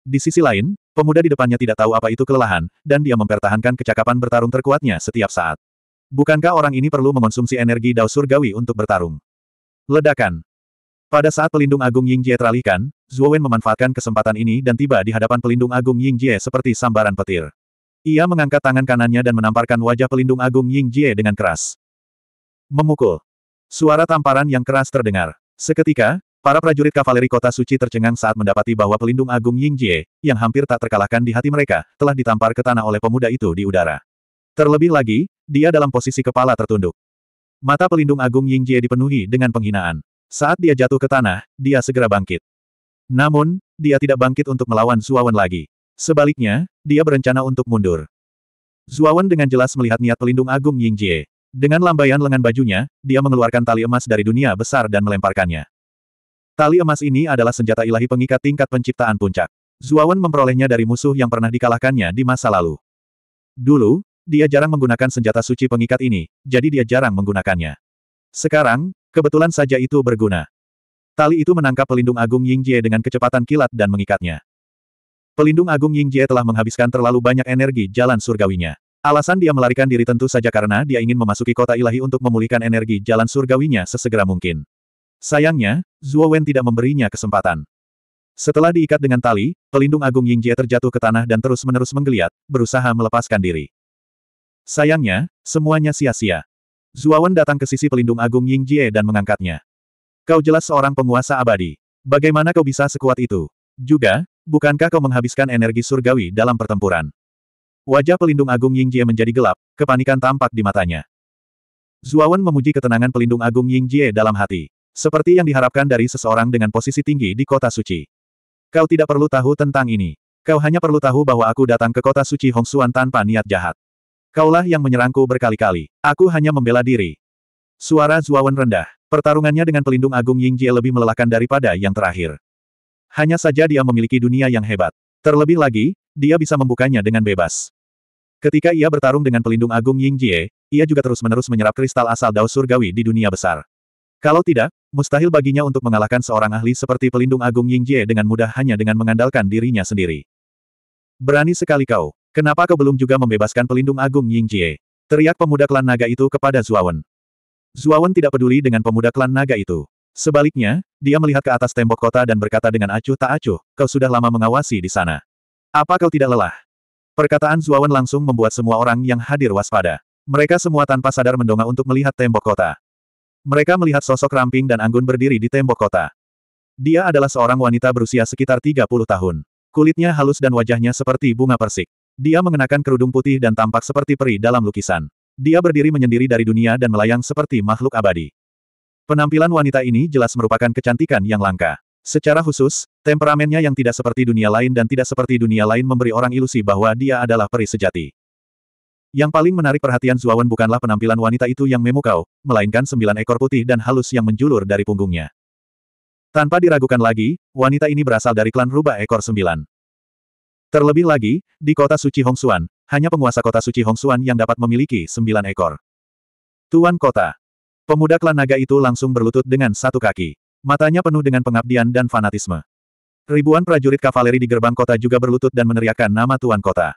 [SPEAKER 1] Di sisi lain, pemuda di depannya tidak tahu apa itu kelelahan, dan dia mempertahankan kecakapan bertarung terkuatnya setiap saat. Bukankah orang ini perlu mengonsumsi energi dao surgawi untuk bertarung? Ledakan. Pada saat pelindung agung Ying Jie teralihkan, Zhuo Wen memanfaatkan kesempatan ini dan tiba di hadapan pelindung agung Ying Jie seperti sambaran petir. Ia mengangkat tangan kanannya dan menamparkan wajah pelindung agung Ying Jie dengan keras. Memukul. Suara tamparan yang keras terdengar. Seketika, Para prajurit kavaleri kota suci tercengang saat mendapati bahwa pelindung agung Ying Jie, yang hampir tak terkalahkan di hati mereka, telah ditampar ke tanah oleh pemuda itu di udara. Terlebih lagi, dia dalam posisi kepala tertunduk. Mata pelindung agung Ying Jie dipenuhi dengan penghinaan. Saat dia jatuh ke tanah, dia segera bangkit. Namun, dia tidak bangkit untuk melawan Zuawan lagi. Sebaliknya, dia berencana untuk mundur. Zuawan dengan jelas melihat niat pelindung agung Ying Jie. Dengan lambaian lengan bajunya, dia mengeluarkan tali emas dari dunia besar dan melemparkannya. Tali emas ini adalah senjata ilahi pengikat tingkat penciptaan puncak. Zuawan memperolehnya dari musuh yang pernah dikalahkannya di masa lalu. Dulu, dia jarang menggunakan senjata suci pengikat ini, jadi dia jarang menggunakannya. Sekarang, kebetulan saja itu berguna. Tali itu menangkap pelindung agung Ying Jie dengan kecepatan kilat dan mengikatnya. Pelindung agung Ying Jie telah menghabiskan terlalu banyak energi jalan surgawinya. Alasan dia melarikan diri tentu saja karena dia ingin memasuki kota ilahi untuk memulihkan energi jalan surgawinya sesegera mungkin. Sayangnya, Zuo Wen tidak memberinya kesempatan. Setelah diikat dengan tali, pelindung agung Yingjie terjatuh ke tanah dan terus-menerus menggeliat, berusaha melepaskan diri. Sayangnya, semuanya sia-sia. Zuawan datang ke sisi pelindung agung Yingjie dan mengangkatnya. Kau jelas seorang penguasa abadi. Bagaimana kau bisa sekuat itu? Juga, bukankah kau menghabiskan energi surgawi dalam pertempuran? Wajah pelindung agung Yingjie menjadi gelap, kepanikan tampak di matanya. Zuawan memuji ketenangan pelindung agung Yingjie dalam hati. Seperti yang diharapkan dari seseorang dengan posisi tinggi di kota suci. Kau tidak perlu tahu tentang ini. Kau hanya perlu tahu bahwa aku datang ke kota suci Hongsuan tanpa niat jahat. Kaulah yang menyerangku berkali-kali. Aku hanya membela diri. Suara Zuawan rendah. Pertarungannya dengan pelindung agung Ying Jie lebih melelahkan daripada yang terakhir. Hanya saja dia memiliki dunia yang hebat. Terlebih lagi, dia bisa membukanya dengan bebas. Ketika ia bertarung dengan pelindung agung Ying Jie, ia juga terus-menerus menyerap kristal asal Dao Surgawi di dunia besar. Kalau tidak, mustahil baginya untuk mengalahkan seorang ahli seperti pelindung agung Ying Jie dengan mudah hanya dengan mengandalkan dirinya sendiri. Berani sekali kau. Kenapa kau belum juga membebaskan pelindung agung Ying Jie? Teriak pemuda klan naga itu kepada Zuawan. Zuawan tidak peduli dengan pemuda klan naga itu. Sebaliknya, dia melihat ke atas tembok kota dan berkata dengan acuh tak acuh, kau sudah lama mengawasi di sana. Apa kau tidak lelah? Perkataan Zuawan langsung membuat semua orang yang hadir waspada. Mereka semua tanpa sadar mendongak untuk melihat tembok kota. Mereka melihat sosok ramping dan anggun berdiri di tembok kota. Dia adalah seorang wanita berusia sekitar 30 tahun. Kulitnya halus dan wajahnya seperti bunga persik. Dia mengenakan kerudung putih dan tampak seperti peri dalam lukisan. Dia berdiri menyendiri dari dunia dan melayang seperti makhluk abadi. Penampilan wanita ini jelas merupakan kecantikan yang langka. Secara khusus, temperamennya yang tidak seperti dunia lain dan tidak seperti dunia lain memberi orang ilusi bahwa dia adalah peri sejati. Yang paling menarik perhatian Zuawan bukanlah penampilan wanita itu yang memukau, melainkan sembilan ekor putih dan halus yang menjulur dari punggungnya. Tanpa diragukan lagi, wanita ini berasal dari klan rubah ekor sembilan. Terlebih lagi, di kota suci Hongsuan, hanya penguasa kota suci Hongsuan yang dapat memiliki sembilan ekor. Tuan kota. Pemuda klan naga itu langsung berlutut dengan satu kaki. Matanya penuh dengan pengabdian dan fanatisme. Ribuan prajurit kavaleri di gerbang kota juga berlutut dan meneriakkan nama tuan kota.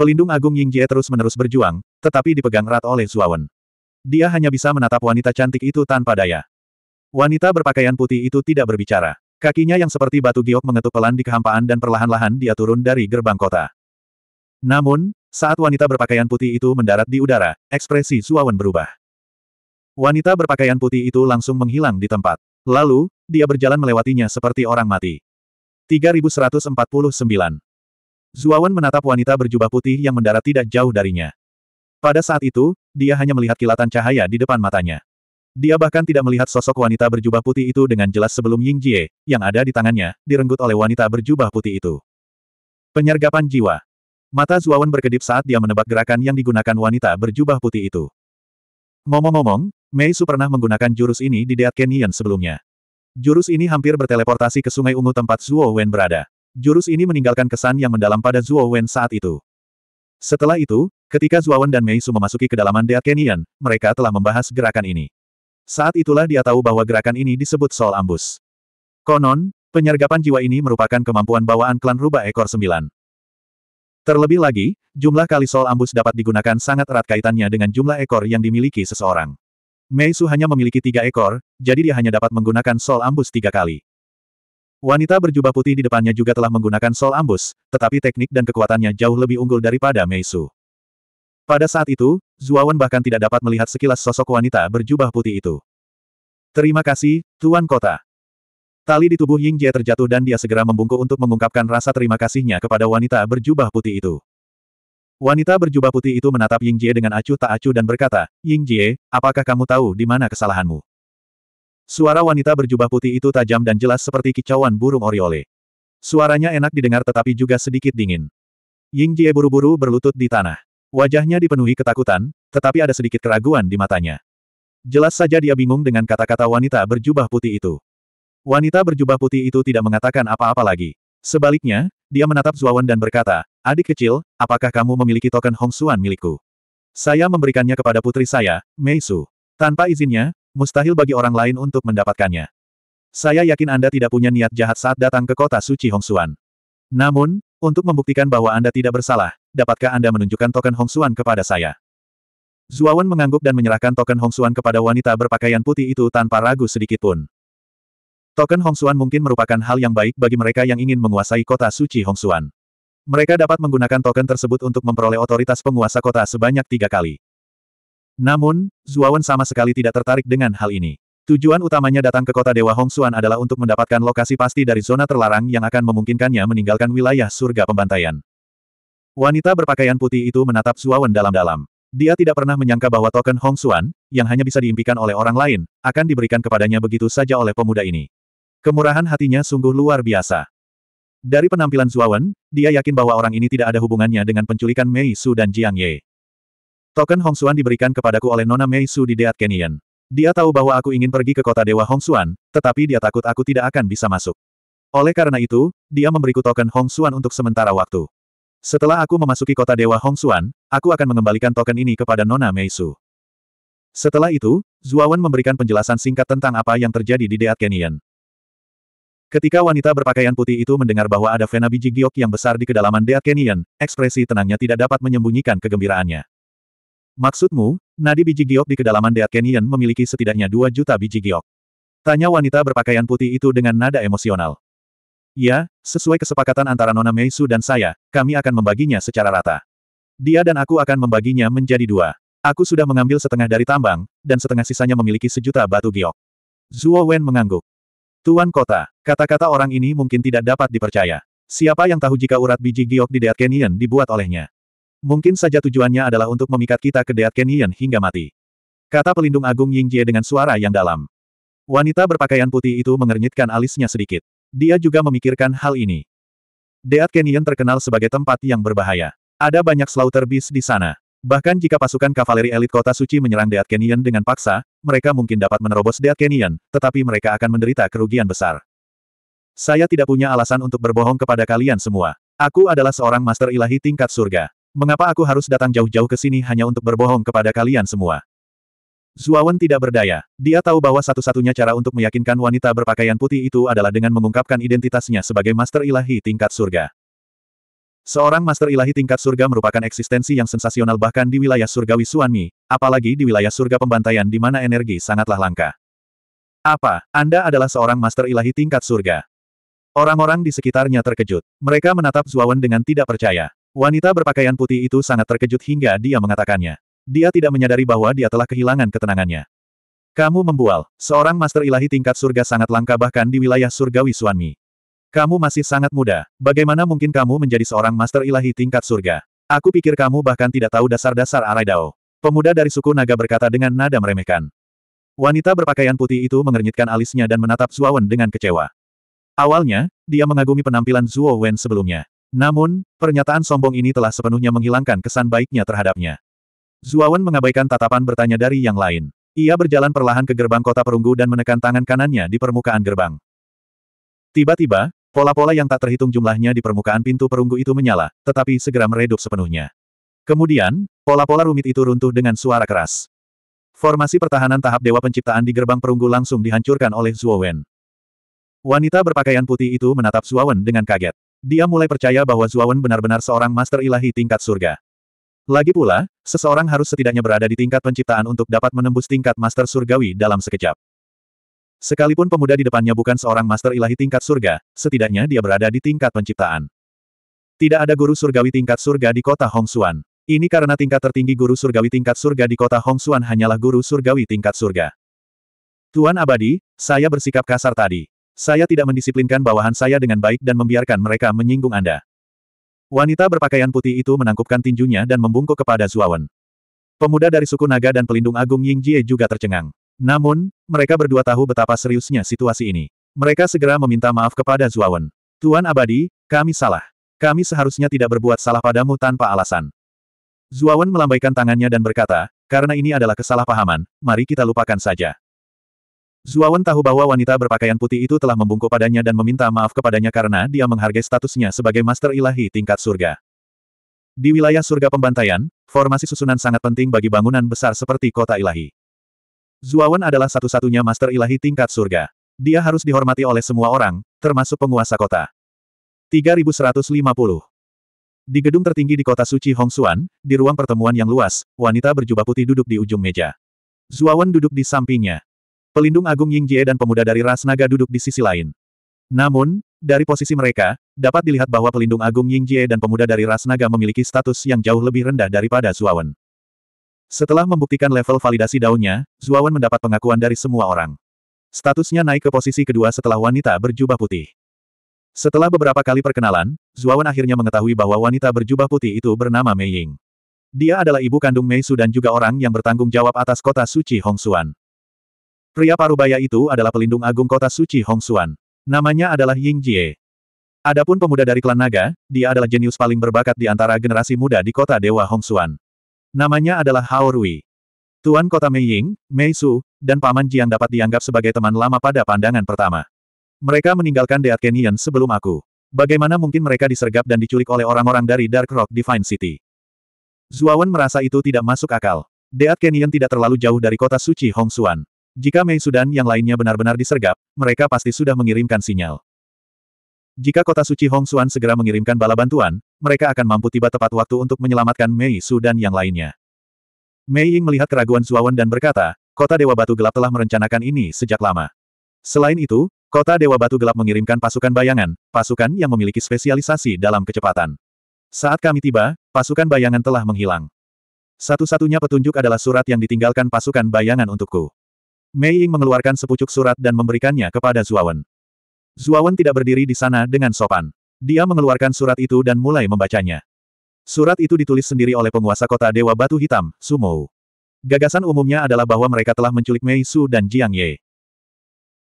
[SPEAKER 1] Pelindung Agung Ying Jie terus-menerus berjuang, tetapi dipegang erat oleh Zuawan. Dia hanya bisa menatap wanita cantik itu tanpa daya. Wanita berpakaian putih itu tidak berbicara. Kakinya yang seperti batu giok mengetuk pelan di kehampaan dan perlahan-lahan dia turun dari gerbang kota. Namun, saat wanita berpakaian putih itu mendarat di udara, ekspresi Zuawan berubah. Wanita berpakaian putih itu langsung menghilang di tempat. Lalu, dia berjalan melewatinya seperti orang mati. 3149 Zuawan menatap wanita berjubah putih yang mendarat tidak jauh darinya. Pada saat itu, dia hanya melihat kilatan cahaya di depan matanya. Dia bahkan tidak melihat sosok wanita berjubah putih itu dengan jelas sebelum Ying Jie, yang ada di tangannya, direnggut oleh wanita berjubah putih itu. Penyergapan jiwa. Mata Zuawan berkedip saat dia menebak gerakan yang digunakan wanita berjubah putih itu. Ngomong-ngomong, Mei Su pernah menggunakan jurus ini di Deat Kenyan sebelumnya. Jurus ini hampir berteleportasi ke Sungai Ungu tempat Zuo Wen berada. Jurus ini meninggalkan kesan yang mendalam pada Zuo Wen saat itu. Setelah itu, ketika Zuo Wen dan Mei Su memasuki kedalaman Dead Kenian, mereka telah membahas gerakan ini. Saat itulah dia tahu bahwa gerakan ini disebut Sol Ambus. Konon, penyergapan jiwa ini merupakan kemampuan bawaan klan rubah ekor sembilan. Terlebih lagi, jumlah kali Sol Ambus dapat digunakan sangat erat kaitannya dengan jumlah ekor yang dimiliki seseorang. Mei Su hanya memiliki tiga ekor, jadi dia hanya dapat menggunakan Sol Ambus tiga kali. Wanita berjubah putih di depannya juga telah menggunakan sol ambus, tetapi teknik dan kekuatannya jauh lebih unggul daripada Meisu. Pada saat itu, Zuawan bahkan tidak dapat melihat sekilas sosok wanita berjubah putih itu. Terima kasih, Tuan Kota. Tali di tubuh Ying Jie terjatuh dan dia segera membungkuk untuk mengungkapkan rasa terima kasihnya kepada wanita berjubah putih itu. Wanita berjubah putih itu menatap Ying Jie dengan acuh tak acuh dan berkata, Ying Jie, apakah kamu tahu di mana kesalahanmu? Suara wanita berjubah putih itu tajam dan jelas seperti kicauan burung oriole. Suaranya enak didengar tetapi juga sedikit dingin. Ying Jie buru-buru berlutut di tanah. Wajahnya dipenuhi ketakutan, tetapi ada sedikit keraguan di matanya. Jelas saja dia bingung dengan kata-kata wanita berjubah putih itu. Wanita berjubah putih itu tidak mengatakan apa-apa lagi. Sebaliknya, dia menatap Zuawan dan berkata, Adik kecil, apakah kamu memiliki token Hongsuan milikku? Saya memberikannya kepada putri saya, Mei Su. Tanpa izinnya, Mustahil bagi orang lain untuk mendapatkannya. Saya yakin Anda tidak punya niat jahat saat datang ke kota suci Hongsuan. Namun, untuk membuktikan bahwa Anda tidak bersalah, dapatkah Anda menunjukkan token Hongsuan kepada saya? Zuawan mengangguk dan menyerahkan token Hongsuan kepada wanita berpakaian putih itu tanpa ragu sedikitpun. pun. Token Hongsuan mungkin merupakan hal yang baik bagi mereka yang ingin menguasai kota suci Hongsuan. Mereka dapat menggunakan token tersebut untuk memperoleh otoritas penguasa kota sebanyak tiga kali. Namun, Zuawan sama sekali tidak tertarik dengan hal ini. Tujuan utamanya datang ke kota Dewa Hongsuan adalah untuk mendapatkan lokasi pasti dari zona terlarang yang akan memungkinkannya meninggalkan wilayah surga pembantaian. Wanita berpakaian putih itu menatap Zuawan dalam-dalam. Dia tidak pernah menyangka bahwa token Hongsuan, yang hanya bisa diimpikan oleh orang lain, akan diberikan kepadanya begitu saja oleh pemuda ini. Kemurahan hatinya sungguh luar biasa. Dari penampilan Zuawan, dia yakin bahwa orang ini tidak ada hubungannya dengan penculikan Mei Su dan Jiang Ye. Token Hongxuan diberikan kepadaku oleh Nona Mei Su di Deat Canyon. Dia tahu bahwa aku ingin pergi ke kota Dewa Hongxuan, tetapi dia takut aku tidak akan bisa masuk. Oleh karena itu, dia memberiku token Hongxuan untuk sementara waktu. Setelah aku memasuki kota Dewa Hongxuan, aku akan mengembalikan token ini kepada Nona Mei Su. Setelah itu, Zuawan memberikan penjelasan singkat tentang apa yang terjadi di Deat Canyon. Ketika wanita berpakaian putih itu mendengar bahwa ada vena biji giok yang besar di kedalaman Deat Canyon, ekspresi tenangnya tidak dapat menyembunyikan kegembiraannya. Maksudmu, nadi biji giok di kedalaman Deat Canyon memiliki setidaknya dua juta biji giok? Tanya wanita berpakaian putih itu dengan nada emosional. Ya, sesuai kesepakatan antara Nona Meisu dan saya, kami akan membaginya secara rata. Dia dan aku akan membaginya menjadi dua. Aku sudah mengambil setengah dari tambang, dan setengah sisanya memiliki sejuta batu giok. Zuo Wen mengangguk. Tuan kota, kata-kata orang ini mungkin tidak dapat dipercaya. Siapa yang tahu jika urat biji giok di Deat Canyon dibuat olehnya? Mungkin saja tujuannya adalah untuk memikat kita ke Deat Kenian hingga mati. Kata pelindung agung Ying Jie dengan suara yang dalam. Wanita berpakaian putih itu mengernyitkan alisnya sedikit. Dia juga memikirkan hal ini. Deat Kenian terkenal sebagai tempat yang berbahaya. Ada banyak slaughter bis di sana. Bahkan jika pasukan kavaleri elit kota suci menyerang Deat Kenian dengan paksa, mereka mungkin dapat menerobos Deat Kenian, tetapi mereka akan menderita kerugian besar. Saya tidak punya alasan untuk berbohong kepada kalian semua. Aku adalah seorang master ilahi tingkat surga. Mengapa aku harus datang jauh-jauh ke sini hanya untuk berbohong kepada kalian semua? Zuawan tidak berdaya. Dia tahu bahwa satu-satunya cara untuk meyakinkan wanita berpakaian putih itu adalah dengan mengungkapkan identitasnya sebagai Master Ilahi tingkat surga. Seorang Master Ilahi tingkat surga merupakan eksistensi yang sensasional bahkan di wilayah surgawi Suanmi, apalagi di wilayah surga pembantaian di mana energi sangatlah langka. Apa, Anda adalah seorang Master Ilahi tingkat surga? Orang-orang di sekitarnya terkejut. Mereka menatap Zuawan dengan tidak percaya. Wanita berpakaian putih itu sangat terkejut hingga dia mengatakannya. Dia tidak menyadari bahwa dia telah kehilangan ketenangannya. Kamu membual, seorang master ilahi tingkat surga sangat langka bahkan di wilayah surgawi Suanmi. Kamu masih sangat muda, bagaimana mungkin kamu menjadi seorang master ilahi tingkat surga? Aku pikir kamu bahkan tidak tahu dasar-dasar arai dao. Pemuda dari suku naga berkata dengan nada meremehkan. Wanita berpakaian putih itu mengernyitkan alisnya dan menatap Wen dengan kecewa. Awalnya, dia mengagumi penampilan Zuo Wen sebelumnya. Namun, pernyataan sombong ini telah sepenuhnya menghilangkan kesan baiknya terhadapnya. Zuawan mengabaikan tatapan bertanya dari yang lain. Ia berjalan perlahan ke gerbang kota perunggu dan menekan tangan kanannya di permukaan gerbang. Tiba-tiba, pola-pola yang tak terhitung jumlahnya di permukaan pintu perunggu itu menyala, tetapi segera meredup sepenuhnya. Kemudian, pola-pola rumit itu runtuh dengan suara keras. Formasi pertahanan tahap Dewa Penciptaan di gerbang perunggu langsung dihancurkan oleh Zuowen. Wanita berpakaian putih itu menatap Zuowen dengan kaget. Dia mulai percaya bahwa Zuawan benar-benar seorang master ilahi tingkat surga. Lagi pula, seseorang harus setidaknya berada di tingkat penciptaan untuk dapat menembus tingkat master surgawi dalam sekejap. Sekalipun pemuda di depannya bukan seorang master ilahi tingkat surga, setidaknya dia berada di tingkat penciptaan. Tidak ada guru surgawi tingkat surga di kota Hongsuan. Ini karena tingkat tertinggi guru surgawi tingkat surga di kota Hongsuan hanyalah guru surgawi tingkat surga. Tuan Abadi, saya bersikap kasar tadi. Saya tidak mendisiplinkan bawahan saya dengan baik dan membiarkan mereka menyinggung Anda. Wanita berpakaian putih itu menangkupkan tinjunya dan membungkuk kepada Zuawan. Pemuda dari suku naga dan pelindung agung Ying Jie juga tercengang. Namun, mereka berdua tahu betapa seriusnya situasi ini. Mereka segera meminta maaf kepada Zuawan. Tuan Abadi, kami salah. Kami seharusnya tidak berbuat salah padamu tanpa alasan. Zuawan melambaikan tangannya dan berkata, karena ini adalah kesalahpahaman, mari kita lupakan saja. Zuawan tahu bahwa wanita berpakaian putih itu telah membungkuk padanya dan meminta maaf kepadanya karena dia menghargai statusnya sebagai master ilahi tingkat surga. Di wilayah surga pembantaian, formasi susunan sangat penting bagi bangunan besar seperti kota ilahi. Zuawan adalah satu-satunya master ilahi tingkat surga. Dia harus dihormati oleh semua orang, termasuk penguasa kota. 3150 Di gedung tertinggi di kota suci Hongsuan, di ruang pertemuan yang luas, wanita berjubah putih duduk di ujung meja. Zuawan duduk di sampingnya. Pelindung Agung Ying Jie dan pemuda dari ras naga duduk di sisi lain. Namun, dari posisi mereka, dapat dilihat bahwa pelindung agung Ying Jie dan pemuda dari ras naga memiliki status yang jauh lebih rendah daripada Zuawan. Setelah membuktikan level validasi daunnya, Zuawan mendapat pengakuan dari semua orang. Statusnya naik ke posisi kedua setelah wanita berjubah putih. Setelah beberapa kali perkenalan, Zuawan akhirnya mengetahui bahwa wanita berjubah putih itu bernama Mei Ying. Dia adalah ibu kandung Mei Su dan juga orang yang bertanggung jawab atas kota suci Hongsuan. Pria parubaya itu adalah pelindung agung kota suci Hong Xuan. Namanya adalah Ying Jie. Adapun pemuda dari klan naga, dia adalah jenius paling berbakat di antara generasi muda di kota dewa Hong Xuan. Namanya adalah Hao Rui. Tuan kota Mei Ying, Mei Su, dan Paman Jiang dapat dianggap sebagai teman lama pada pandangan pertama. Mereka meninggalkan Deat Canyon sebelum aku. Bagaimana mungkin mereka disergap dan diculik oleh orang-orang dari Dark Rock Divine City? Zuawan merasa itu tidak masuk akal. Deat Canyon tidak terlalu jauh dari kota suci Hong Xuan. Jika Mei Sudan yang lainnya benar-benar disergap, mereka pasti sudah mengirimkan sinyal. Jika kota suci Hong Xuan segera mengirimkan bala bantuan, mereka akan mampu tiba tepat waktu untuk menyelamatkan Mei Sudan yang lainnya. Mei Ying melihat keraguan Zuawan dan berkata, kota Dewa Batu Gelap telah merencanakan ini sejak lama. Selain itu, kota Dewa Batu Gelap mengirimkan pasukan bayangan, pasukan yang memiliki spesialisasi dalam kecepatan. Saat kami tiba, pasukan bayangan telah menghilang. Satu-satunya petunjuk adalah surat yang ditinggalkan pasukan bayangan untukku. Mei Ying mengeluarkan sepucuk surat dan memberikannya kepada Zuawan. Zuawan tidak berdiri di sana dengan sopan. Dia mengeluarkan surat itu dan mulai membacanya. Surat itu ditulis sendiri oleh penguasa kota Dewa Batu Hitam, Sumou. Gagasan umumnya adalah bahwa mereka telah menculik Mei Su dan Jiang Ye.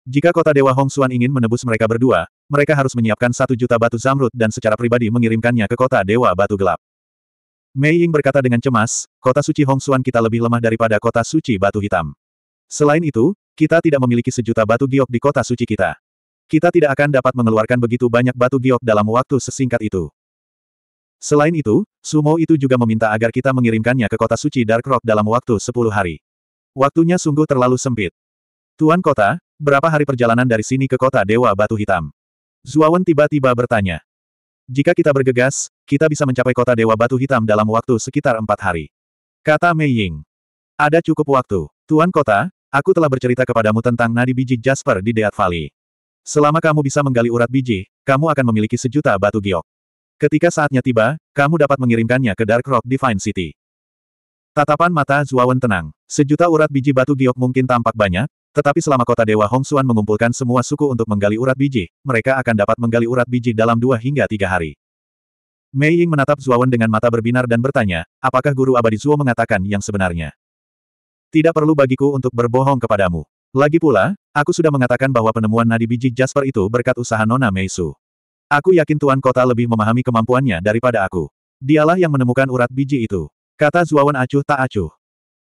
[SPEAKER 1] Jika kota Dewa Hong Xuan ingin menebus mereka berdua, mereka harus menyiapkan satu juta batu zamrud dan secara pribadi mengirimkannya ke kota Dewa Batu Gelap. Mei Ying berkata dengan cemas, kota suci Hong Xuan kita lebih lemah daripada kota suci Batu Hitam. Selain itu, kita tidak memiliki sejuta batu giok di kota suci kita. Kita tidak akan dapat mengeluarkan begitu banyak batu giok dalam waktu sesingkat itu. Selain itu, Sumo itu juga meminta agar kita mengirimkannya ke kota suci Dark Rock dalam waktu 10 hari. Waktunya sungguh terlalu sempit. Tuan kota, berapa hari perjalanan dari sini ke kota Dewa Batu Hitam? Zuawan tiba-tiba bertanya. Jika kita bergegas, kita bisa mencapai kota Dewa Batu Hitam dalam waktu sekitar empat hari. Kata Mei Ying. Ada cukup waktu. Tuan kota, Aku telah bercerita kepadamu tentang nadi biji Jasper di Death Valley. Selama kamu bisa menggali urat biji, kamu akan memiliki sejuta batu giok. Ketika saatnya tiba, kamu dapat mengirimkannya ke Dark Rock Divine City. Tatapan mata Zuawan tenang. Sejuta urat biji batu giok mungkin tampak banyak, tetapi selama kota Dewa Hongsuan mengumpulkan semua suku untuk menggali urat biji, mereka akan dapat menggali urat biji dalam dua hingga tiga hari. Mei Ying menatap Zuawan dengan mata berbinar dan bertanya, apakah guru abadi Zuo mengatakan yang sebenarnya? Tidak perlu bagiku untuk berbohong kepadamu. Lagi pula, aku sudah mengatakan bahwa penemuan nadi biji Jasper itu berkat usaha Nona Meisu. Aku yakin Tuan Kota lebih memahami kemampuannya daripada aku. Dialah yang menemukan urat biji itu. Kata Zuawan acuh tak acuh.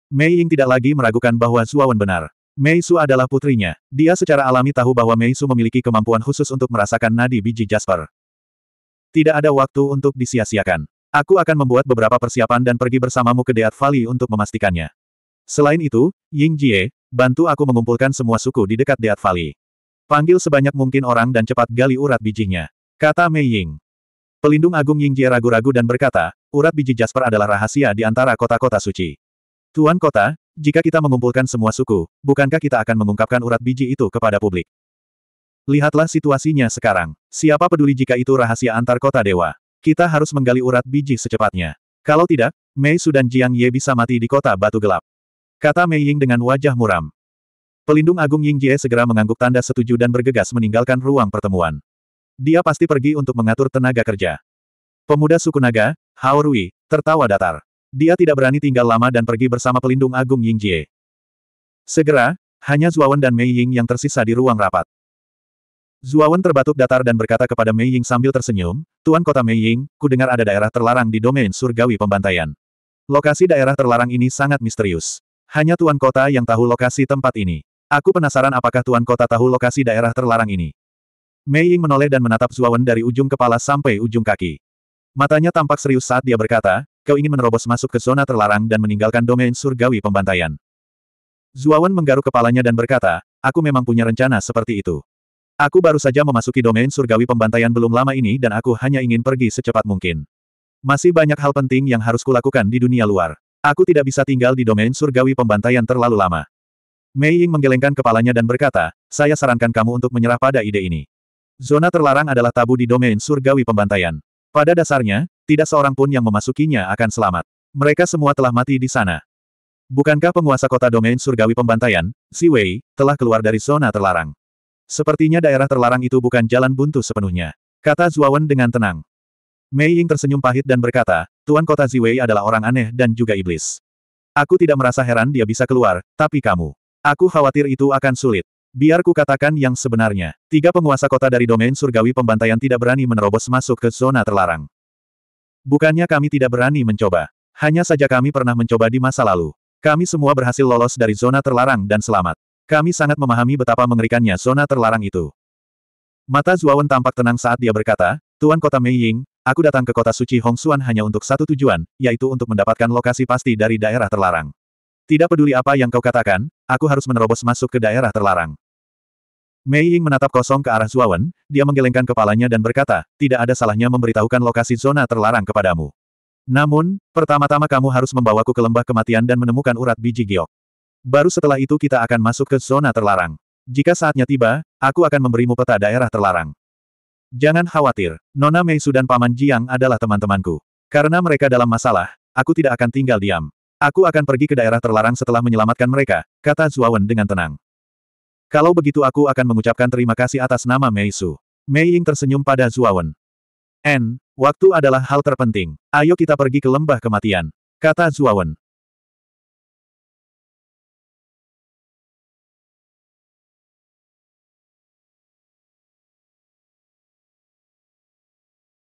[SPEAKER 1] Mei Ying tidak lagi meragukan bahwa Zuawan benar. Mei Su adalah putrinya. Dia secara alami tahu bahwa Mei Su memiliki kemampuan khusus untuk merasakan nadi biji Jasper. Tidak ada waktu untuk disia-siakan. Aku akan membuat beberapa persiapan dan pergi bersamamu ke Deat Valley untuk memastikannya. Selain itu, Ying Jie, bantu aku mengumpulkan semua suku di dekat Deat Valley. Panggil sebanyak mungkin orang dan cepat gali urat bijinya. Kata Mei Ying. Pelindung Agung Ying Jie ragu-ragu dan berkata, urat biji Jasper adalah rahasia di antara kota-kota suci. Tuan kota, jika kita mengumpulkan semua suku, bukankah kita akan mengungkapkan urat biji itu kepada publik? Lihatlah situasinya sekarang. Siapa peduli jika itu rahasia antar kota dewa? Kita harus menggali urat biji secepatnya. Kalau tidak, Mei Su dan Jiang Ye bisa mati di kota batu gelap. Kata Mei Ying dengan wajah muram. Pelindung Agung Ying Jie segera mengangguk tanda setuju dan bergegas meninggalkan ruang pertemuan. Dia pasti pergi untuk mengatur tenaga kerja. Pemuda suku naga, Hao Rui, tertawa datar. Dia tidak berani tinggal lama dan pergi bersama pelindung Agung Ying Jie. Segera, hanya Zuawan dan Mei Ying yang tersisa di ruang rapat. Zuawan terbatuk datar dan berkata kepada Mei Ying sambil tersenyum, Tuan Kota Mei Ying, ku dengar ada daerah terlarang di domain surgawi pembantaian. Lokasi daerah terlarang ini sangat misterius. Hanya Tuan Kota yang tahu lokasi tempat ini. Aku penasaran apakah Tuan Kota tahu lokasi daerah terlarang ini. Mei Ying menoleh dan menatap Zuawan dari ujung kepala sampai ujung kaki. Matanya tampak serius saat dia berkata, kau ingin menerobos masuk ke zona terlarang dan meninggalkan domain surgawi pembantaian. Zuawan menggaruk kepalanya dan berkata, aku memang punya rencana seperti itu. Aku baru saja memasuki domain surgawi pembantaian belum lama ini dan aku hanya ingin pergi secepat mungkin. Masih banyak hal penting yang harus kulakukan di dunia luar. Aku tidak bisa tinggal di domain surgawi pembantaian terlalu lama. Mei Ying menggelengkan kepalanya dan berkata, saya sarankan kamu untuk menyerah pada ide ini. Zona terlarang adalah tabu di domain surgawi pembantaian. Pada dasarnya, tidak seorang pun yang memasukinya akan selamat. Mereka semua telah mati di sana. Bukankah penguasa kota domain surgawi pembantaian, Si Wei, telah keluar dari zona terlarang? Sepertinya daerah terlarang itu bukan jalan buntu sepenuhnya. Kata Zuawan dengan tenang. Mei Ying tersenyum pahit dan berkata, Tuan Kota Ziwei adalah orang aneh dan juga iblis. Aku tidak merasa heran dia bisa keluar, tapi kamu. Aku khawatir itu akan sulit. Biar ku katakan yang sebenarnya. Tiga penguasa kota dari domain surgawi pembantaian tidak berani menerobos masuk ke zona terlarang. Bukannya kami tidak berani mencoba. Hanya saja kami pernah mencoba di masa lalu. Kami semua berhasil lolos dari zona terlarang dan selamat. Kami sangat memahami betapa mengerikannya zona terlarang itu. Mata Zuawan tampak tenang saat dia berkata, Tuan Kota Mei Ying. Aku datang ke kota suci Hongsuan hanya untuk satu tujuan, yaitu untuk mendapatkan lokasi pasti dari daerah terlarang. Tidak peduli apa yang kau katakan, aku harus menerobos masuk ke daerah terlarang. Mei Ying menatap kosong ke arah Zuawan, dia menggelengkan kepalanya dan berkata, tidak ada salahnya memberitahukan lokasi zona terlarang kepadamu. Namun, pertama-tama kamu harus membawaku ke lembah kematian dan menemukan urat biji giok. Baru setelah itu kita akan masuk ke zona terlarang. Jika saatnya tiba, aku akan memberimu peta daerah terlarang. Jangan khawatir, Nona Meisu dan Paman Jiang adalah teman-temanku. Karena mereka dalam masalah, aku tidak akan tinggal diam. Aku akan pergi ke daerah terlarang setelah menyelamatkan mereka, kata Zuawan dengan tenang. Kalau begitu aku akan mengucapkan terima kasih atas nama Meisu. Mei Ying tersenyum pada Zuawan. N, waktu adalah hal terpenting. Ayo kita pergi ke lembah kematian, kata Zuawan.